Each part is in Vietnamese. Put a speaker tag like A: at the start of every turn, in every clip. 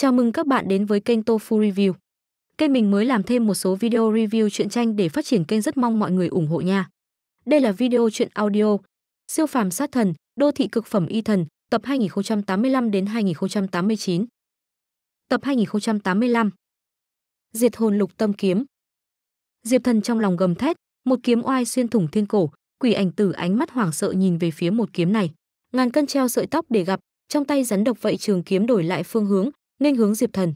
A: Chào mừng các bạn đến với kênh Tofu Review. Kênh mình mới làm thêm một số video review truyện tranh để phát triển kênh rất mong mọi người ủng hộ nha. Đây là video truyện audio Siêu phàm sát thần, đô thị cực phẩm y thần, tập 2085 đến 2089. Tập 2085. Diệt hồn lục tâm kiếm. Diệp Thần trong lòng gầm thét, một kiếm oai xuyên thủng thiên cổ, quỷ ảnh tử ánh mắt hoảng sợ nhìn về phía một kiếm này. Ngàn cân treo sợi tóc để gặp, trong tay rắn độc vậy trường kiếm đổi lại phương hướng, nghênh hướng Diệp Thần.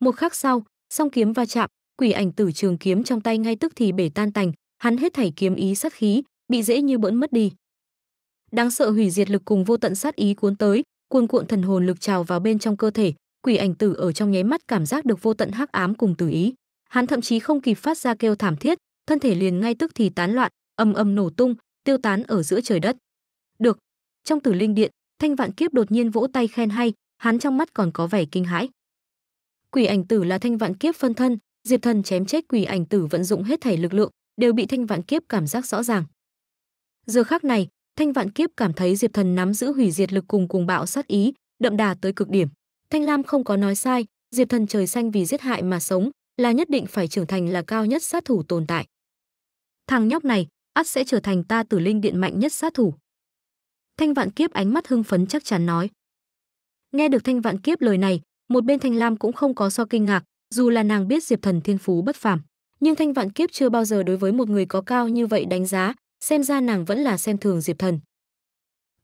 A: Một khắc sau, song kiếm va chạm, quỷ ảnh tử trường kiếm trong tay ngay tức thì bể tan tành, hắn hết thảy kiếm ý sát khí, bị dễ như bỡn mất đi. Đáng sợ hủy diệt lực cùng vô tận sát ý cuốn tới, cuồn cuộn thần hồn lực trào vào bên trong cơ thể, quỷ ảnh tử ở trong nháy mắt cảm giác được vô tận hắc ám cùng tử ý. Hắn thậm chí không kịp phát ra kêu thảm thiết, thân thể liền ngay tức thì tán loạn, âm âm nổ tung, tiêu tán ở giữa trời đất. Được, trong Tử Linh Điện, Thanh Vạn Kiếp đột nhiên vỗ tay khen hay, hắn trong mắt còn có vẻ kinh hãi. Quỷ ảnh tử là thanh vạn kiếp phân thân, Diệp Thần chém chết quỷ ảnh tử vận dụng hết thảy lực lượng, đều bị thanh vạn kiếp cảm giác rõ ràng. Giờ khắc này, thanh vạn kiếp cảm thấy Diệp Thần nắm giữ hủy diệt lực cùng cùng bạo sát ý, đậm đà tới cực điểm. Thanh Lam không có nói sai, Diệp Thần trời xanh vì giết hại mà sống, là nhất định phải trưởng thành là cao nhất sát thủ tồn tại. Thằng nhóc này, ắt sẽ trở thành ta tử linh điện mạnh nhất sát thủ. Thanh vạn kiếp ánh mắt hưng phấn chắc chắn nói. Nghe được Thanh Vạn Kiếp lời này, một bên Thanh Lam cũng không có so kinh ngạc, dù là nàng biết Diệp Thần thiên phú bất phàm, nhưng Thanh Vạn Kiếp chưa bao giờ đối với một người có cao như vậy đánh giá, xem ra nàng vẫn là xem thường Diệp Thần.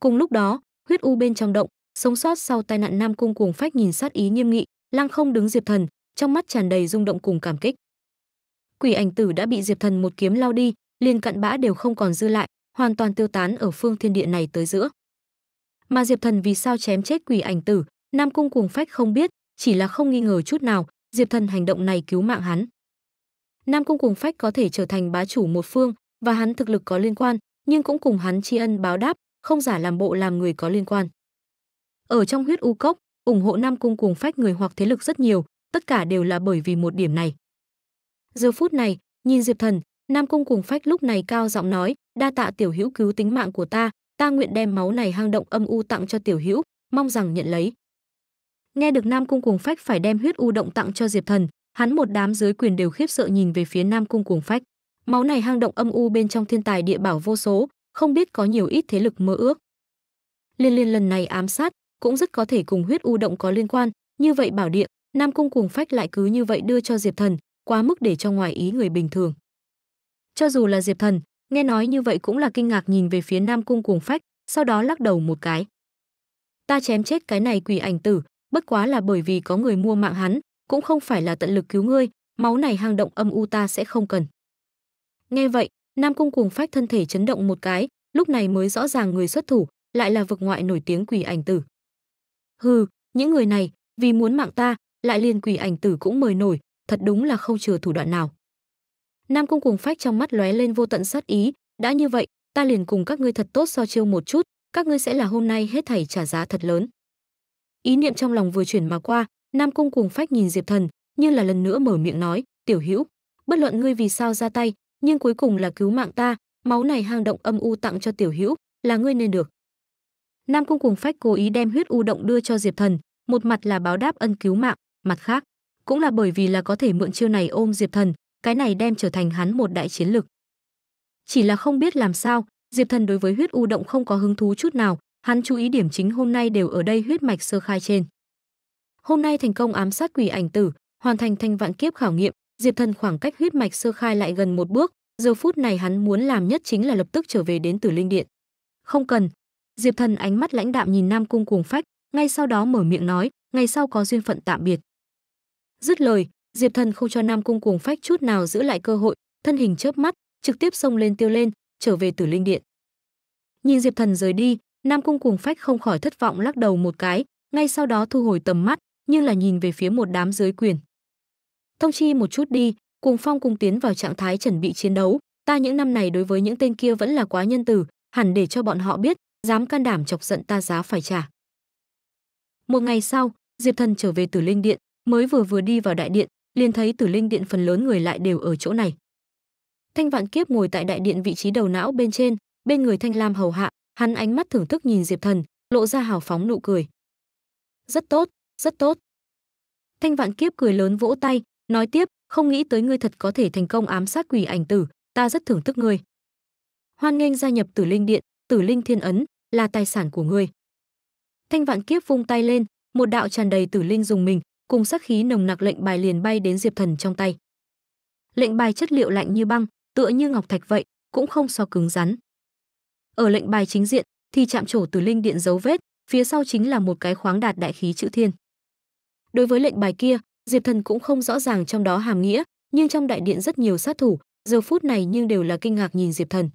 A: Cùng lúc đó, huyết u bên trong động, sống sót sau tai nạn Nam Cung cuồng phách nhìn sát ý nghiêm nghị, lăng không đứng Diệp Thần, trong mắt tràn đầy rung động cùng cảm kích. Quỷ ảnh tử đã bị Diệp Thần một kiếm lao đi, liền cặn bã đều không còn dư lại, hoàn toàn tiêu tán ở phương thiên địa này tới giữa mà Diệp Thần vì sao chém chết quỷ ảnh tử, Nam Cung Cuồng Phách không biết, chỉ là không nghi ngờ chút nào, Diệp Thần hành động này cứu mạng hắn. Nam Cung Cuồng Phách có thể trở thành bá chủ một phương và hắn thực lực có liên quan, nhưng cũng cùng hắn tri ân báo đáp, không giả làm bộ làm người có liên quan. Ở trong huyết u cốc, ủng hộ Nam Cung Cuồng Phách người hoặc thế lực rất nhiều, tất cả đều là bởi vì một điểm này. Giờ phút này, nhìn Diệp Thần, Nam Cung Cuồng Phách lúc này cao giọng nói, "Đa tạ tiểu hữu cứu tính mạng của ta, ta nguyện đem máu này hang động âm u tặng cho tiểu hữu, mong rằng nhận lấy. Nghe được Nam Cung Cuồng Phách phải đem huyết u động tặng cho Diệp Thần, hắn một đám dưới quyền đều khiếp sợ nhìn về phía Nam Cung Cuồng Phách. Máu này hang động âm u bên trong thiên tài địa bảo vô số, không biết có nhiều ít thế lực mơ ước. Liên liên lần này ám sát, cũng rất có thể cùng huyết u động có liên quan, như vậy bảo địa, Nam Cung Cuồng Phách lại cứ như vậy đưa cho Diệp Thần, quá mức để cho ngoài ý người bình thường. Cho dù là Diệp Thần, Nghe nói như vậy cũng là kinh ngạc nhìn về phía Nam Cung Cuồng Phách, sau đó lắc đầu một cái. Ta chém chết cái này quỷ ảnh tử, bất quá là bởi vì có người mua mạng hắn, cũng không phải là tận lực cứu ngươi, máu này hang động âm u ta sẽ không cần. Nghe vậy, Nam Cung Cuồng Phách thân thể chấn động một cái, lúc này mới rõ ràng người xuất thủ lại là vực ngoại nổi tiếng quỷ ảnh tử. Hừ, những người này, vì muốn mạng ta, lại liền quỷ ảnh tử cũng mời nổi, thật đúng là không chừa thủ đoạn nào. Nam Cung cùng phách trong mắt lóe lên vô tận sát ý, đã như vậy, ta liền cùng các ngươi thật tốt so chiêu một chút, các ngươi sẽ là hôm nay hết thảy trả giá thật lớn. Ý niệm trong lòng vừa chuyển mà qua, Nam Cung cùng phách nhìn Diệp Thần, như là lần nữa mở miệng nói, "Tiểu Hữu, bất luận ngươi vì sao ra tay, nhưng cuối cùng là cứu mạng ta, máu này hang động âm u tặng cho Tiểu Hữu, là ngươi nên được." Nam Cung cùng phách cố ý đem huyết u động đưa cho Diệp Thần, một mặt là báo đáp ân cứu mạng, mặt khác cũng là bởi vì là có thể mượn chiêu này ôm Diệp Thần, cái này đem trở thành hắn một đại chiến lực. Chỉ là không biết làm sao, Diệp Thần đối với huyết u động không có hứng thú chút nào, hắn chú ý điểm chính hôm nay đều ở đây huyết mạch sơ khai trên. Hôm nay thành công ám sát quỷ ảnh tử, hoàn thành thành vạn kiếp khảo nghiệm, Diệp Thần khoảng cách huyết mạch sơ khai lại gần một bước, giờ phút này hắn muốn làm nhất chính là lập tức trở về đến Tử Linh Điện. Không cần. Diệp Thần ánh mắt lãnh đạm nhìn Nam Cung Cuồng Phách, ngay sau đó mở miệng nói, ngày sau có duyên phận tạm biệt. Dứt lời, Diệp Thần không cho Nam Cung Cuồng Phách chút nào giữ lại cơ hội, thân hình chớp mắt, trực tiếp xông lên tiêu lên, trở về Tử Linh Điện. Nhìn Diệp Thần rời đi, Nam Cung Cuồng Phách không khỏi thất vọng lắc đầu một cái, ngay sau đó thu hồi tầm mắt, nhưng là nhìn về phía một đám dưới quyền. Thông chi một chút đi, Cuồng Phong cùng tiến vào trạng thái chuẩn bị chiến đấu, ta những năm này đối với những tên kia vẫn là quá nhân từ, hẳn để cho bọn họ biết, dám can đảm chọc giận ta giá phải trả. Một ngày sau, Diệp Thần trở về Tử Linh Điện, mới vừa vừa đi vào đại điện, liền thấy Tử Linh Điện phần lớn người lại đều ở chỗ này. Thanh Vạn Kiếp ngồi tại đại điện vị trí đầu não bên trên, bên người Thanh Lam hầu hạ, hắn ánh mắt thưởng thức nhìn Diệp Thần, lộ ra hào phóng nụ cười. Rất tốt, rất tốt. Thanh Vạn Kiếp cười lớn vỗ tay, nói tiếp, không nghĩ tới ngươi thật có thể thành công ám sát quỷ ảnh tử, ta rất thưởng thức ngươi. Hoan nghênh gia nhập Tử Linh Điện, Tử Linh Thiên ấn là tài sản của ngươi. Thanh Vạn Kiếp vung tay lên, một đạo tràn đầy tử linh dùng mình, cùng sát khí nồng nặc lệnh bài liền bay đến Diệp Thần trong tay. Lệnh bài chất liệu lạnh như băng, tựa như ngọc thạch vậy, cũng không so cứng rắn. Ở lệnh bài chính diện thì chạm trổ từ linh điện dấu vết, phía sau chính là một cái khoáng đạt đại khí chữ thiên. Đối với lệnh bài kia, Diệp Thần cũng không rõ ràng trong đó hàm nghĩa, nhưng trong đại điện rất nhiều sát thủ, giờ phút này nhưng đều là kinh ngạc nhìn Diệp Thần.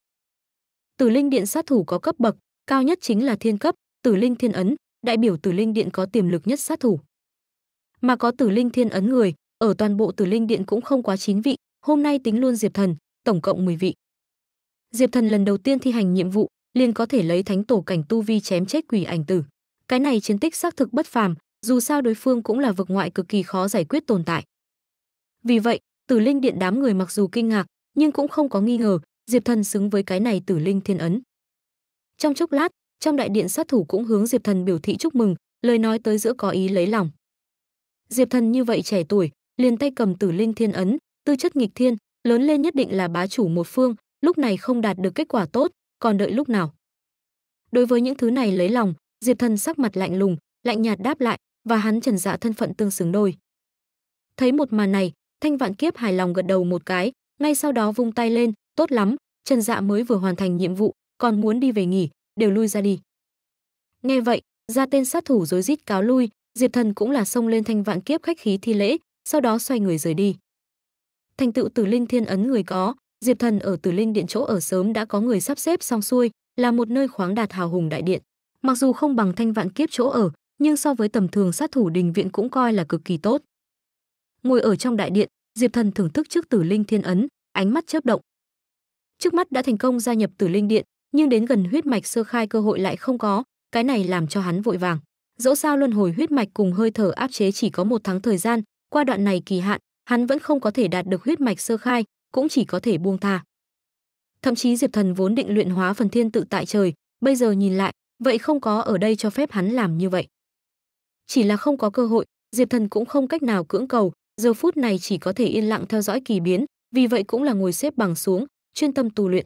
A: Tử linh điện sát thủ có cấp bậc, cao nhất chính là thiên cấp, Tử linh thiên ấn, đại biểu Tử linh điện có tiềm lực nhất sát thủ mà có tử linh thiên ấn người, ở toàn bộ tử linh điện cũng không quá 9 vị, hôm nay tính luôn Diệp Thần, tổng cộng 10 vị. Diệp Thần lần đầu tiên thi hành nhiệm vụ, liền có thể lấy thánh tổ cảnh tu vi chém chết quỷ ảnh tử. Cái này chiến tích xác thực bất phàm, dù sao đối phương cũng là vực ngoại cực kỳ khó giải quyết tồn tại. Vì vậy, Tử Linh Điện đám người mặc dù kinh ngạc, nhưng cũng không có nghi ngờ, Diệp Thần xứng với cái này Tử Linh Thiên ấn. Trong chốc lát, trong đại điện sát thủ cũng hướng Diệp Thần biểu thị chúc mừng, lời nói tới giữa có ý lấy lòng. Diệp Thần như vậy trẻ tuổi, liền tay cầm Tử Linh Thiên ấn, tư chất nghịch thiên, lớn lên nhất định là bá chủ một phương, lúc này không đạt được kết quả tốt, còn đợi lúc nào? Đối với những thứ này lấy lòng, Diệp Thần sắc mặt lạnh lùng, lạnh nhạt đáp lại, và hắn Trần Dạ thân phận tương xứng đôi. Thấy một màn này, Thanh Vạn Kiếp hài lòng gật đầu một cái, ngay sau đó vung tay lên, tốt lắm, Trần Dạ mới vừa hoàn thành nhiệm vụ, còn muốn đi về nghỉ, đều lui ra đi. Nghe vậy, ra tên sát thủ rối rít cáo lui, Diệp Thần cũng là xông lên thanh vạn kiếp khách khí thi lễ, sau đó xoay người rời đi. Thành tựu Tử Linh Thiên ấn người có, Diệp Thần ở Tử Linh Điện chỗ ở sớm đã có người sắp xếp xong xuôi, là một nơi khoáng đạt hào hùng đại điện. Mặc dù không bằng thanh vạn kiếp chỗ ở, nhưng so với tầm thường sát thủ đình viện cũng coi là cực kỳ tốt. Ngồi ở trong đại điện, Diệp Thần thưởng thức trước Tử Linh Thiên ấn, ánh mắt chớp động. Trước mắt đã thành công gia nhập Tử Linh Điện, nhưng đến gần huyết mạch sơ khai cơ hội lại không có, cái này làm cho hắn vội vàng dẫu sao luân hồi huyết mạch cùng hơi thở áp chế chỉ có một tháng thời gian qua đoạn này kỳ hạn hắn vẫn không có thể đạt được huyết mạch sơ khai cũng chỉ có thể buông tha thậm chí diệp thần vốn định luyện hóa phần thiên tự tại trời bây giờ nhìn lại vậy không có ở đây cho phép hắn làm như vậy chỉ là không có cơ hội diệp thần cũng không cách nào cưỡng cầu giờ phút này chỉ có thể yên lặng theo dõi kỳ biến vì vậy cũng là ngồi xếp bằng xuống chuyên tâm tu luyện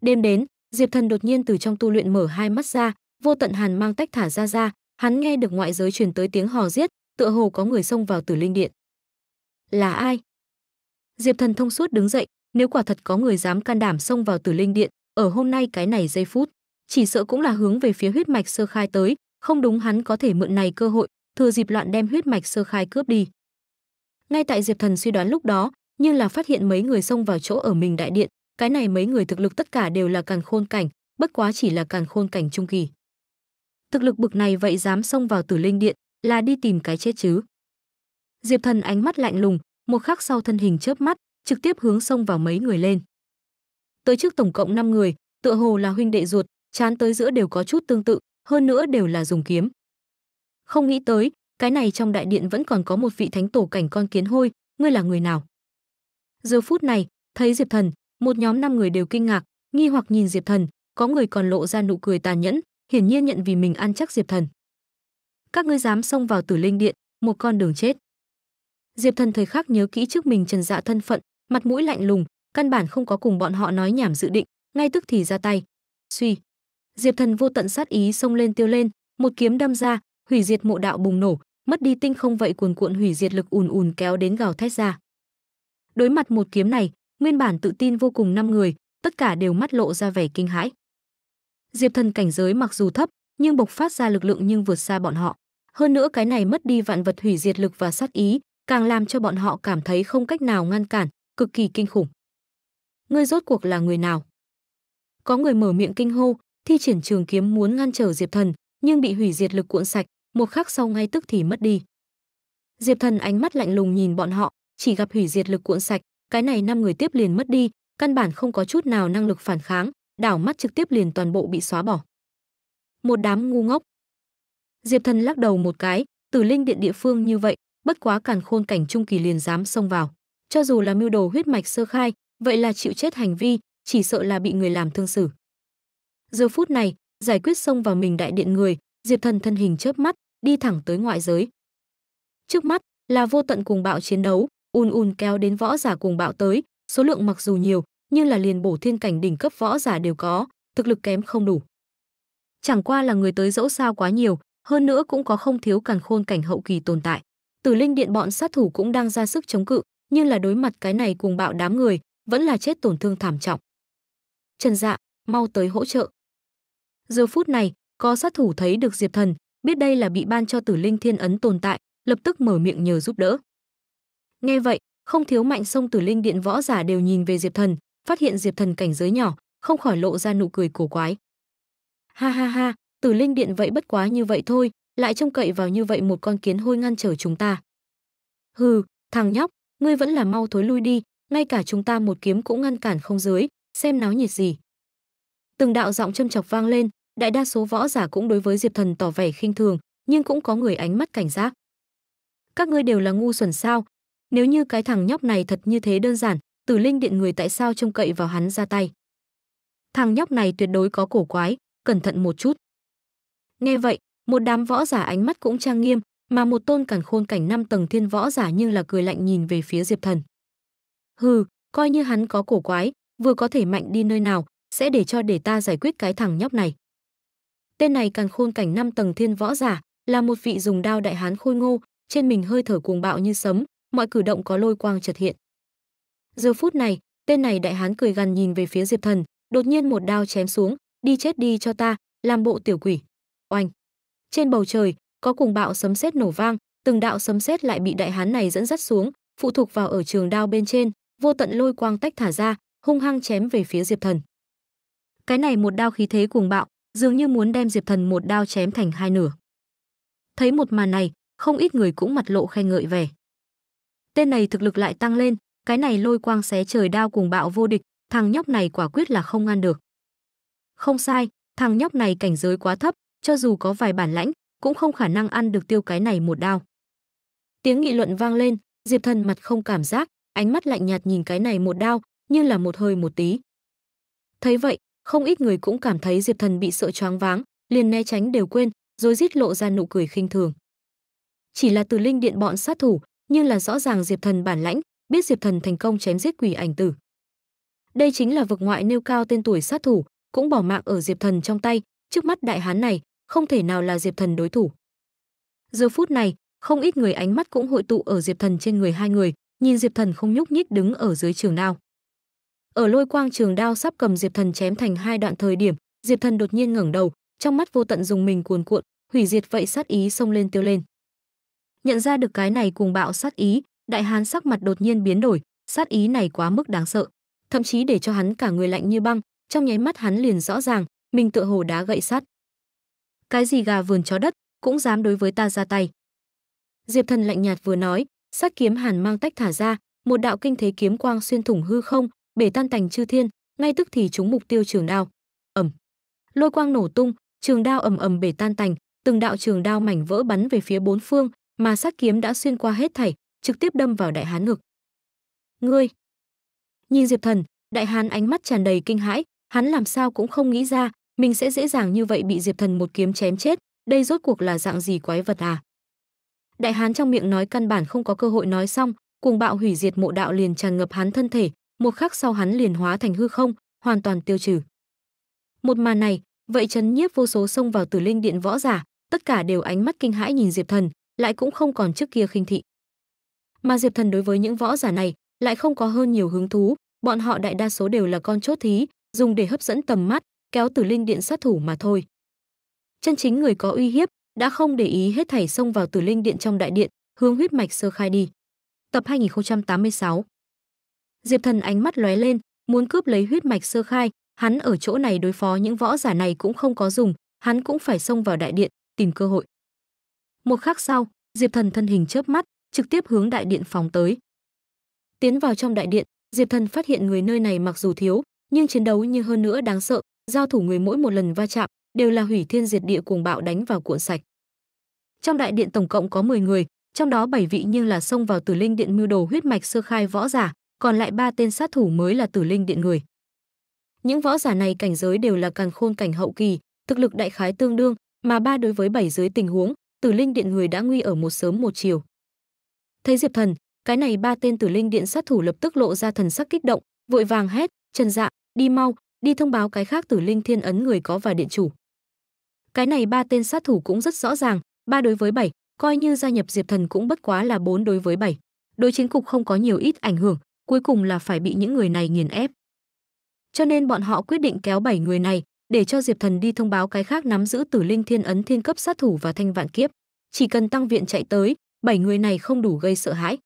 A: đêm đến diệp thần đột nhiên từ trong tu luyện mở hai mắt ra vô tận hàn mang tách thả ra ra hắn nghe được ngoại giới truyền tới tiếng hò giết, tựa hồ có người xông vào Tử Linh Điện. Là ai? Diệp Thần thông suốt đứng dậy, nếu quả thật có người dám can đảm xông vào Tử Linh Điện, ở hôm nay cái này giây phút, chỉ sợ cũng là hướng về phía huyết mạch sơ khai tới, không đúng hắn có thể mượn này cơ hội, thừa dịp loạn đem huyết mạch sơ khai cướp đi. Ngay tại Diệp Thần suy đoán lúc đó, như là phát hiện mấy người xông vào chỗ ở mình đại điện, cái này mấy người thực lực tất cả đều là càn khôn cảnh, bất quá chỉ là càn khôn cảnh trung kỳ. Thực lực bực này vậy dám xông vào Tử Linh Điện, là đi tìm cái chết chứ? Diệp Thần ánh mắt lạnh lùng, một khắc sau thân hình chớp mắt, trực tiếp hướng xông vào mấy người lên. Tới trước tổng cộng 5 người, tựa hồ là huynh đệ ruột, chán tới giữa đều có chút tương tự, hơn nữa đều là dùng kiếm. Không nghĩ tới, cái này trong đại điện vẫn còn có một vị thánh tổ cảnh con kiến hôi, ngươi là người nào? Giờ phút này, thấy Diệp Thần, một nhóm năm người đều kinh ngạc, nghi hoặc nhìn Diệp Thần, có người còn lộ ra nụ cười tàn nhẫn, hiển nhiên nhận vì mình ăn chắc Diệp Thần. Các ngươi dám xông vào Tử Linh Điện, một con đường chết. Diệp Thần thời khắc nhớ kỹ trước mình Trần Dạ thân phận, mặt mũi lạnh lùng, căn bản không có cùng bọn họ nói nhảm dự định, ngay tức thì ra tay. Suy. Diệp Thần vô tận sát ý xông lên tiêu lên, một kiếm đâm ra, hủy diệt mộ đạo bùng nổ, mất đi tinh không vậy cuồn cuộn hủy diệt lực ùn ùn kéo đến gào thét ra. Đối mặt một kiếm này, nguyên bản tự tin vô cùng năm người, tất cả đều mắt lộ ra vẻ kinh hãi diệp thần cảnh giới mặc dù thấp nhưng bộc phát ra lực lượng nhưng vượt xa bọn họ hơn nữa cái này mất đi vạn vật hủy diệt lực và sát ý càng làm cho bọn họ cảm thấy không cách nào ngăn cản cực kỳ kinh khủng ngươi rốt cuộc là người nào có người mở miệng kinh hô thi triển trường kiếm muốn ngăn trở diệp thần nhưng bị hủy diệt lực cuộn sạch một khắc sau ngay tức thì mất đi diệp thần ánh mắt lạnh lùng nhìn bọn họ chỉ gặp hủy diệt lực cuộn sạch cái này năm người tiếp liền mất đi căn bản không có chút nào năng lực phản kháng đảo mắt trực tiếp liền toàn bộ bị xóa bỏ. Một đám ngu ngốc. Diệp Thần lắc đầu một cái, Tử Linh Điện địa phương như vậy, bất quá càn khôn cảnh trung kỳ liền dám xông vào, cho dù là mưu đồ huyết mạch sơ khai, vậy là chịu chết hành vi, chỉ sợ là bị người làm thương xử. Giờ phút này, giải quyết xông vào mình đại điện người, Diệp Thần thân hình chớp mắt, đi thẳng tới ngoại giới. Trước mắt là vô tận cùng bạo chiến đấu, un un kéo đến võ giả cùng bạo tới, số lượng mặc dù nhiều, như là liền bổ thiên cảnh đỉnh cấp võ giả đều có, thực lực kém không đủ. Chẳng qua là người tới dẫu sao quá nhiều, hơn nữa cũng có không thiếu càn khôn cảnh hậu kỳ tồn tại. tử linh điện bọn sát thủ cũng đang ra sức chống cự, nhưng là đối mặt cái này cùng bạo đám người, vẫn là chết tổn thương thảm trọng. Trần Dạ, mau tới hỗ trợ. Giờ phút này, có sát thủ thấy được Diệp Thần, biết đây là bị ban cho Tử Linh Thiên ấn tồn tại, lập tức mở miệng nhờ giúp đỡ. Nghe vậy, không thiếu mạnh sông Tử Linh Điện võ giả đều nhìn về Diệp Thần, phát hiện Diệp Thần cảnh giới nhỏ, không khỏi lộ ra nụ cười cổ quái. Ha ha ha, Tử Linh Điện vậy bất quá như vậy thôi, lại trông cậy vào như vậy một con kiến hôi ngăn trở chúng ta. Hừ, thằng nhóc, ngươi vẫn là mau thối lui đi, ngay cả chúng ta một kiếm cũng ngăn cản không dưới, xem náo nhiệt gì. Từng đạo giọng châm chọc vang lên, đại đa số võ giả cũng đối với Diệp Thần tỏ vẻ khinh thường, nhưng cũng có người ánh mắt cảnh giác. Các ngươi đều là ngu xuẩn sao? Nếu như cái thằng nhóc này thật như thế đơn giản, Tử Linh điện người tại sao trông cậy vào hắn ra tay? Thằng nhóc này tuyệt đối có cổ quái, cẩn thận một chút. Nghe vậy, một đám võ giả ánh mắt cũng trang nghiêm, mà một tôn cản khôn cảnh năm tầng thiên võ giả như là cười lạnh nhìn về phía Diệp Thần. Hừ, coi như hắn có cổ quái, vừa có thể mạnh đi nơi nào, sẽ để cho để ta giải quyết cái thằng nhóc này. Tên này càn khôn cảnh năm tầng thiên võ giả, là một vị dùng đao đại hán khôi ngô, trên mình hơi thở cuồng bạo như sấm, mọi cử động có lôi quang chợt hiện. Giờ phút này, tên này đại hán cười gằn nhìn về phía Diệp Thần, đột nhiên một đao chém xuống, đi chết đi cho ta, làm bộ tiểu quỷ. Oanh! Trên bầu trời, có cùng bạo sấm sét nổ vang, từng đạo sấm sét lại bị đại hán này dẫn dắt xuống, phụ thuộc vào ở trường đao bên trên, vô tận lôi quang tách thả ra, hung hăng chém về phía Diệp Thần. Cái này một đao khí thế cuồng bạo, dường như muốn đem Diệp Thần một đao chém thành hai nửa. Thấy một màn này, không ít người cũng mặt lộ khen ngợi vẻ. Tên này thực lực lại tăng lên, cái này lôi quang xé trời đao cùng bạo vô địch, thằng nhóc này quả quyết là không ăn được. Không sai, thằng nhóc này cảnh giới quá thấp, cho dù có vài bản lãnh, cũng không khả năng ăn được tiêu cái này một đao. Tiếng nghị luận vang lên, Diệp Thần mặt không cảm giác, ánh mắt lạnh nhạt nhìn cái này một đao, như là một hơi một tí. Thấy vậy, không ít người cũng cảm thấy Diệp Thần bị sợ choáng váng, liền né tránh đều quên, rồi rít lộ ra nụ cười khinh thường. Chỉ là từ linh điện bọn sát thủ, nhưng là rõ ràng Diệp Thần bản lãnh, biết Diệp Thần thành công chém giết quỷ ảnh tử. Đây chính là vực ngoại nêu cao tên tuổi sát thủ, cũng bỏ mạng ở Diệp Thần trong tay, trước mắt đại hán này, không thể nào là Diệp Thần đối thủ. Giờ phút này, không ít người ánh mắt cũng hội tụ ở Diệp Thần trên người hai người, nhìn Diệp Thần không nhúc nhích đứng ở dưới trường đao. Ở lôi quang trường đao sắp cầm Diệp Thần chém thành hai đoạn thời điểm, Diệp Thần đột nhiên ngẩng đầu, trong mắt vô tận dùng mình cuồn cuộn, hủy diệt vậy sát ý xông lên tiêu lên. Nhận ra được cái này cuồng bạo sát ý, Đại Hán sắc mặt đột nhiên biến đổi, sát ý này quá mức đáng sợ, thậm chí để cho hắn cả người lạnh như băng, trong nháy mắt hắn liền rõ ràng, mình tựa hồ đá gậy sắt. Cái gì gà vườn chó đất, cũng dám đối với ta ra tay. Diệp Thần lạnh nhạt vừa nói, sát kiếm hàn mang tách thả ra, một đạo kinh thế kiếm quang xuyên thủng hư không, bể tan tành chư thiên, ngay tức thì chúng mục tiêu trường đao. Ầm. Lôi quang nổ tung, trường đao ầm ầm bể tan tành, từng đạo trường đao mảnh vỡ bắn về phía bốn phương, mà sát kiếm đã xuyên qua hết thảy, trực tiếp đâm vào đại hán ngực. "Ngươi?" Nhìn Diệp Thần, đại hán ánh mắt tràn đầy kinh hãi, hắn làm sao cũng không nghĩ ra, mình sẽ dễ dàng như vậy bị Diệp Thần một kiếm chém chết, đây rốt cuộc là dạng gì quái vật à? Đại hán trong miệng nói căn bản không có cơ hội nói xong, cuồng bạo hủy diệt mộ đạo liền tràn ngập hắn thân thể, một khắc sau hắn liền hóa thành hư không, hoàn toàn tiêu trừ. Một màn này, vậy chấn nhiếp vô số xông vào Tử Linh Điện võ giả, tất cả đều ánh mắt kinh hãi nhìn Diệp Thần, lại cũng không còn trước kia khinh thị mà diệp thần đối với những võ giả này lại không có hơn nhiều hứng thú bọn họ đại đa số đều là con chốt thí dùng để hấp dẫn tầm mắt kéo tử linh điện sát thủ mà thôi chân chính người có uy hiếp đã không để ý hết thảy xông vào tử linh điện trong đại điện hướng huyết mạch sơ khai đi tập 2086 diệp thần ánh mắt lóe lên muốn cướp lấy huyết mạch sơ khai hắn ở chỗ này đối phó những võ giả này cũng không có dùng hắn cũng phải xông vào đại điện tìm cơ hội một khắc sau diệp thần thân hình chớp mắt trực tiếp hướng đại điện phóng tới. Tiến vào trong đại điện, Diệp Thần phát hiện người nơi này mặc dù thiếu, nhưng chiến đấu như hơn nữa đáng sợ, giao thủ người mỗi một lần va chạm đều là hủy thiên diệt địa cuồng bạo đánh vào cuộn sạch. Trong đại điện tổng cộng có 10 người, trong đó 7 vị nhưng là xông vào Tử Linh Điện mưu đồ huyết mạch sơ khai võ giả, còn lại 3 tên sát thủ mới là Tử Linh Điện người. Những võ giả này cảnh giới đều là càng khôn cảnh hậu kỳ, thực lực đại khái tương đương, mà ba đối với bảy dưới tình huống, Tử Linh Điện người đã nguy ở một sớm một chiều. Thấy Diệp Thần, cái này ba tên tử linh điện sát thủ lập tức lộ ra thần sắc kích động, vội vàng hét, "Trần Dạ, đi mau, đi thông báo cái khác tử linh thiên ấn người có và điện chủ." Cái này ba tên sát thủ cũng rất rõ ràng, ba đối với bảy, coi như gia nhập Diệp Thần cũng bất quá là bốn đối với bảy. Đối chiến cục không có nhiều ít ảnh hưởng, cuối cùng là phải bị những người này nghiền ép. Cho nên bọn họ quyết định kéo bảy người này để cho Diệp Thần đi thông báo cái khác nắm giữ Tử Linh Thiên Ấn Thiên cấp sát thủ và Thanh Vạn Kiếp, chỉ cần tăng viện chạy tới, bảy người này không đủ gây sợ hãi.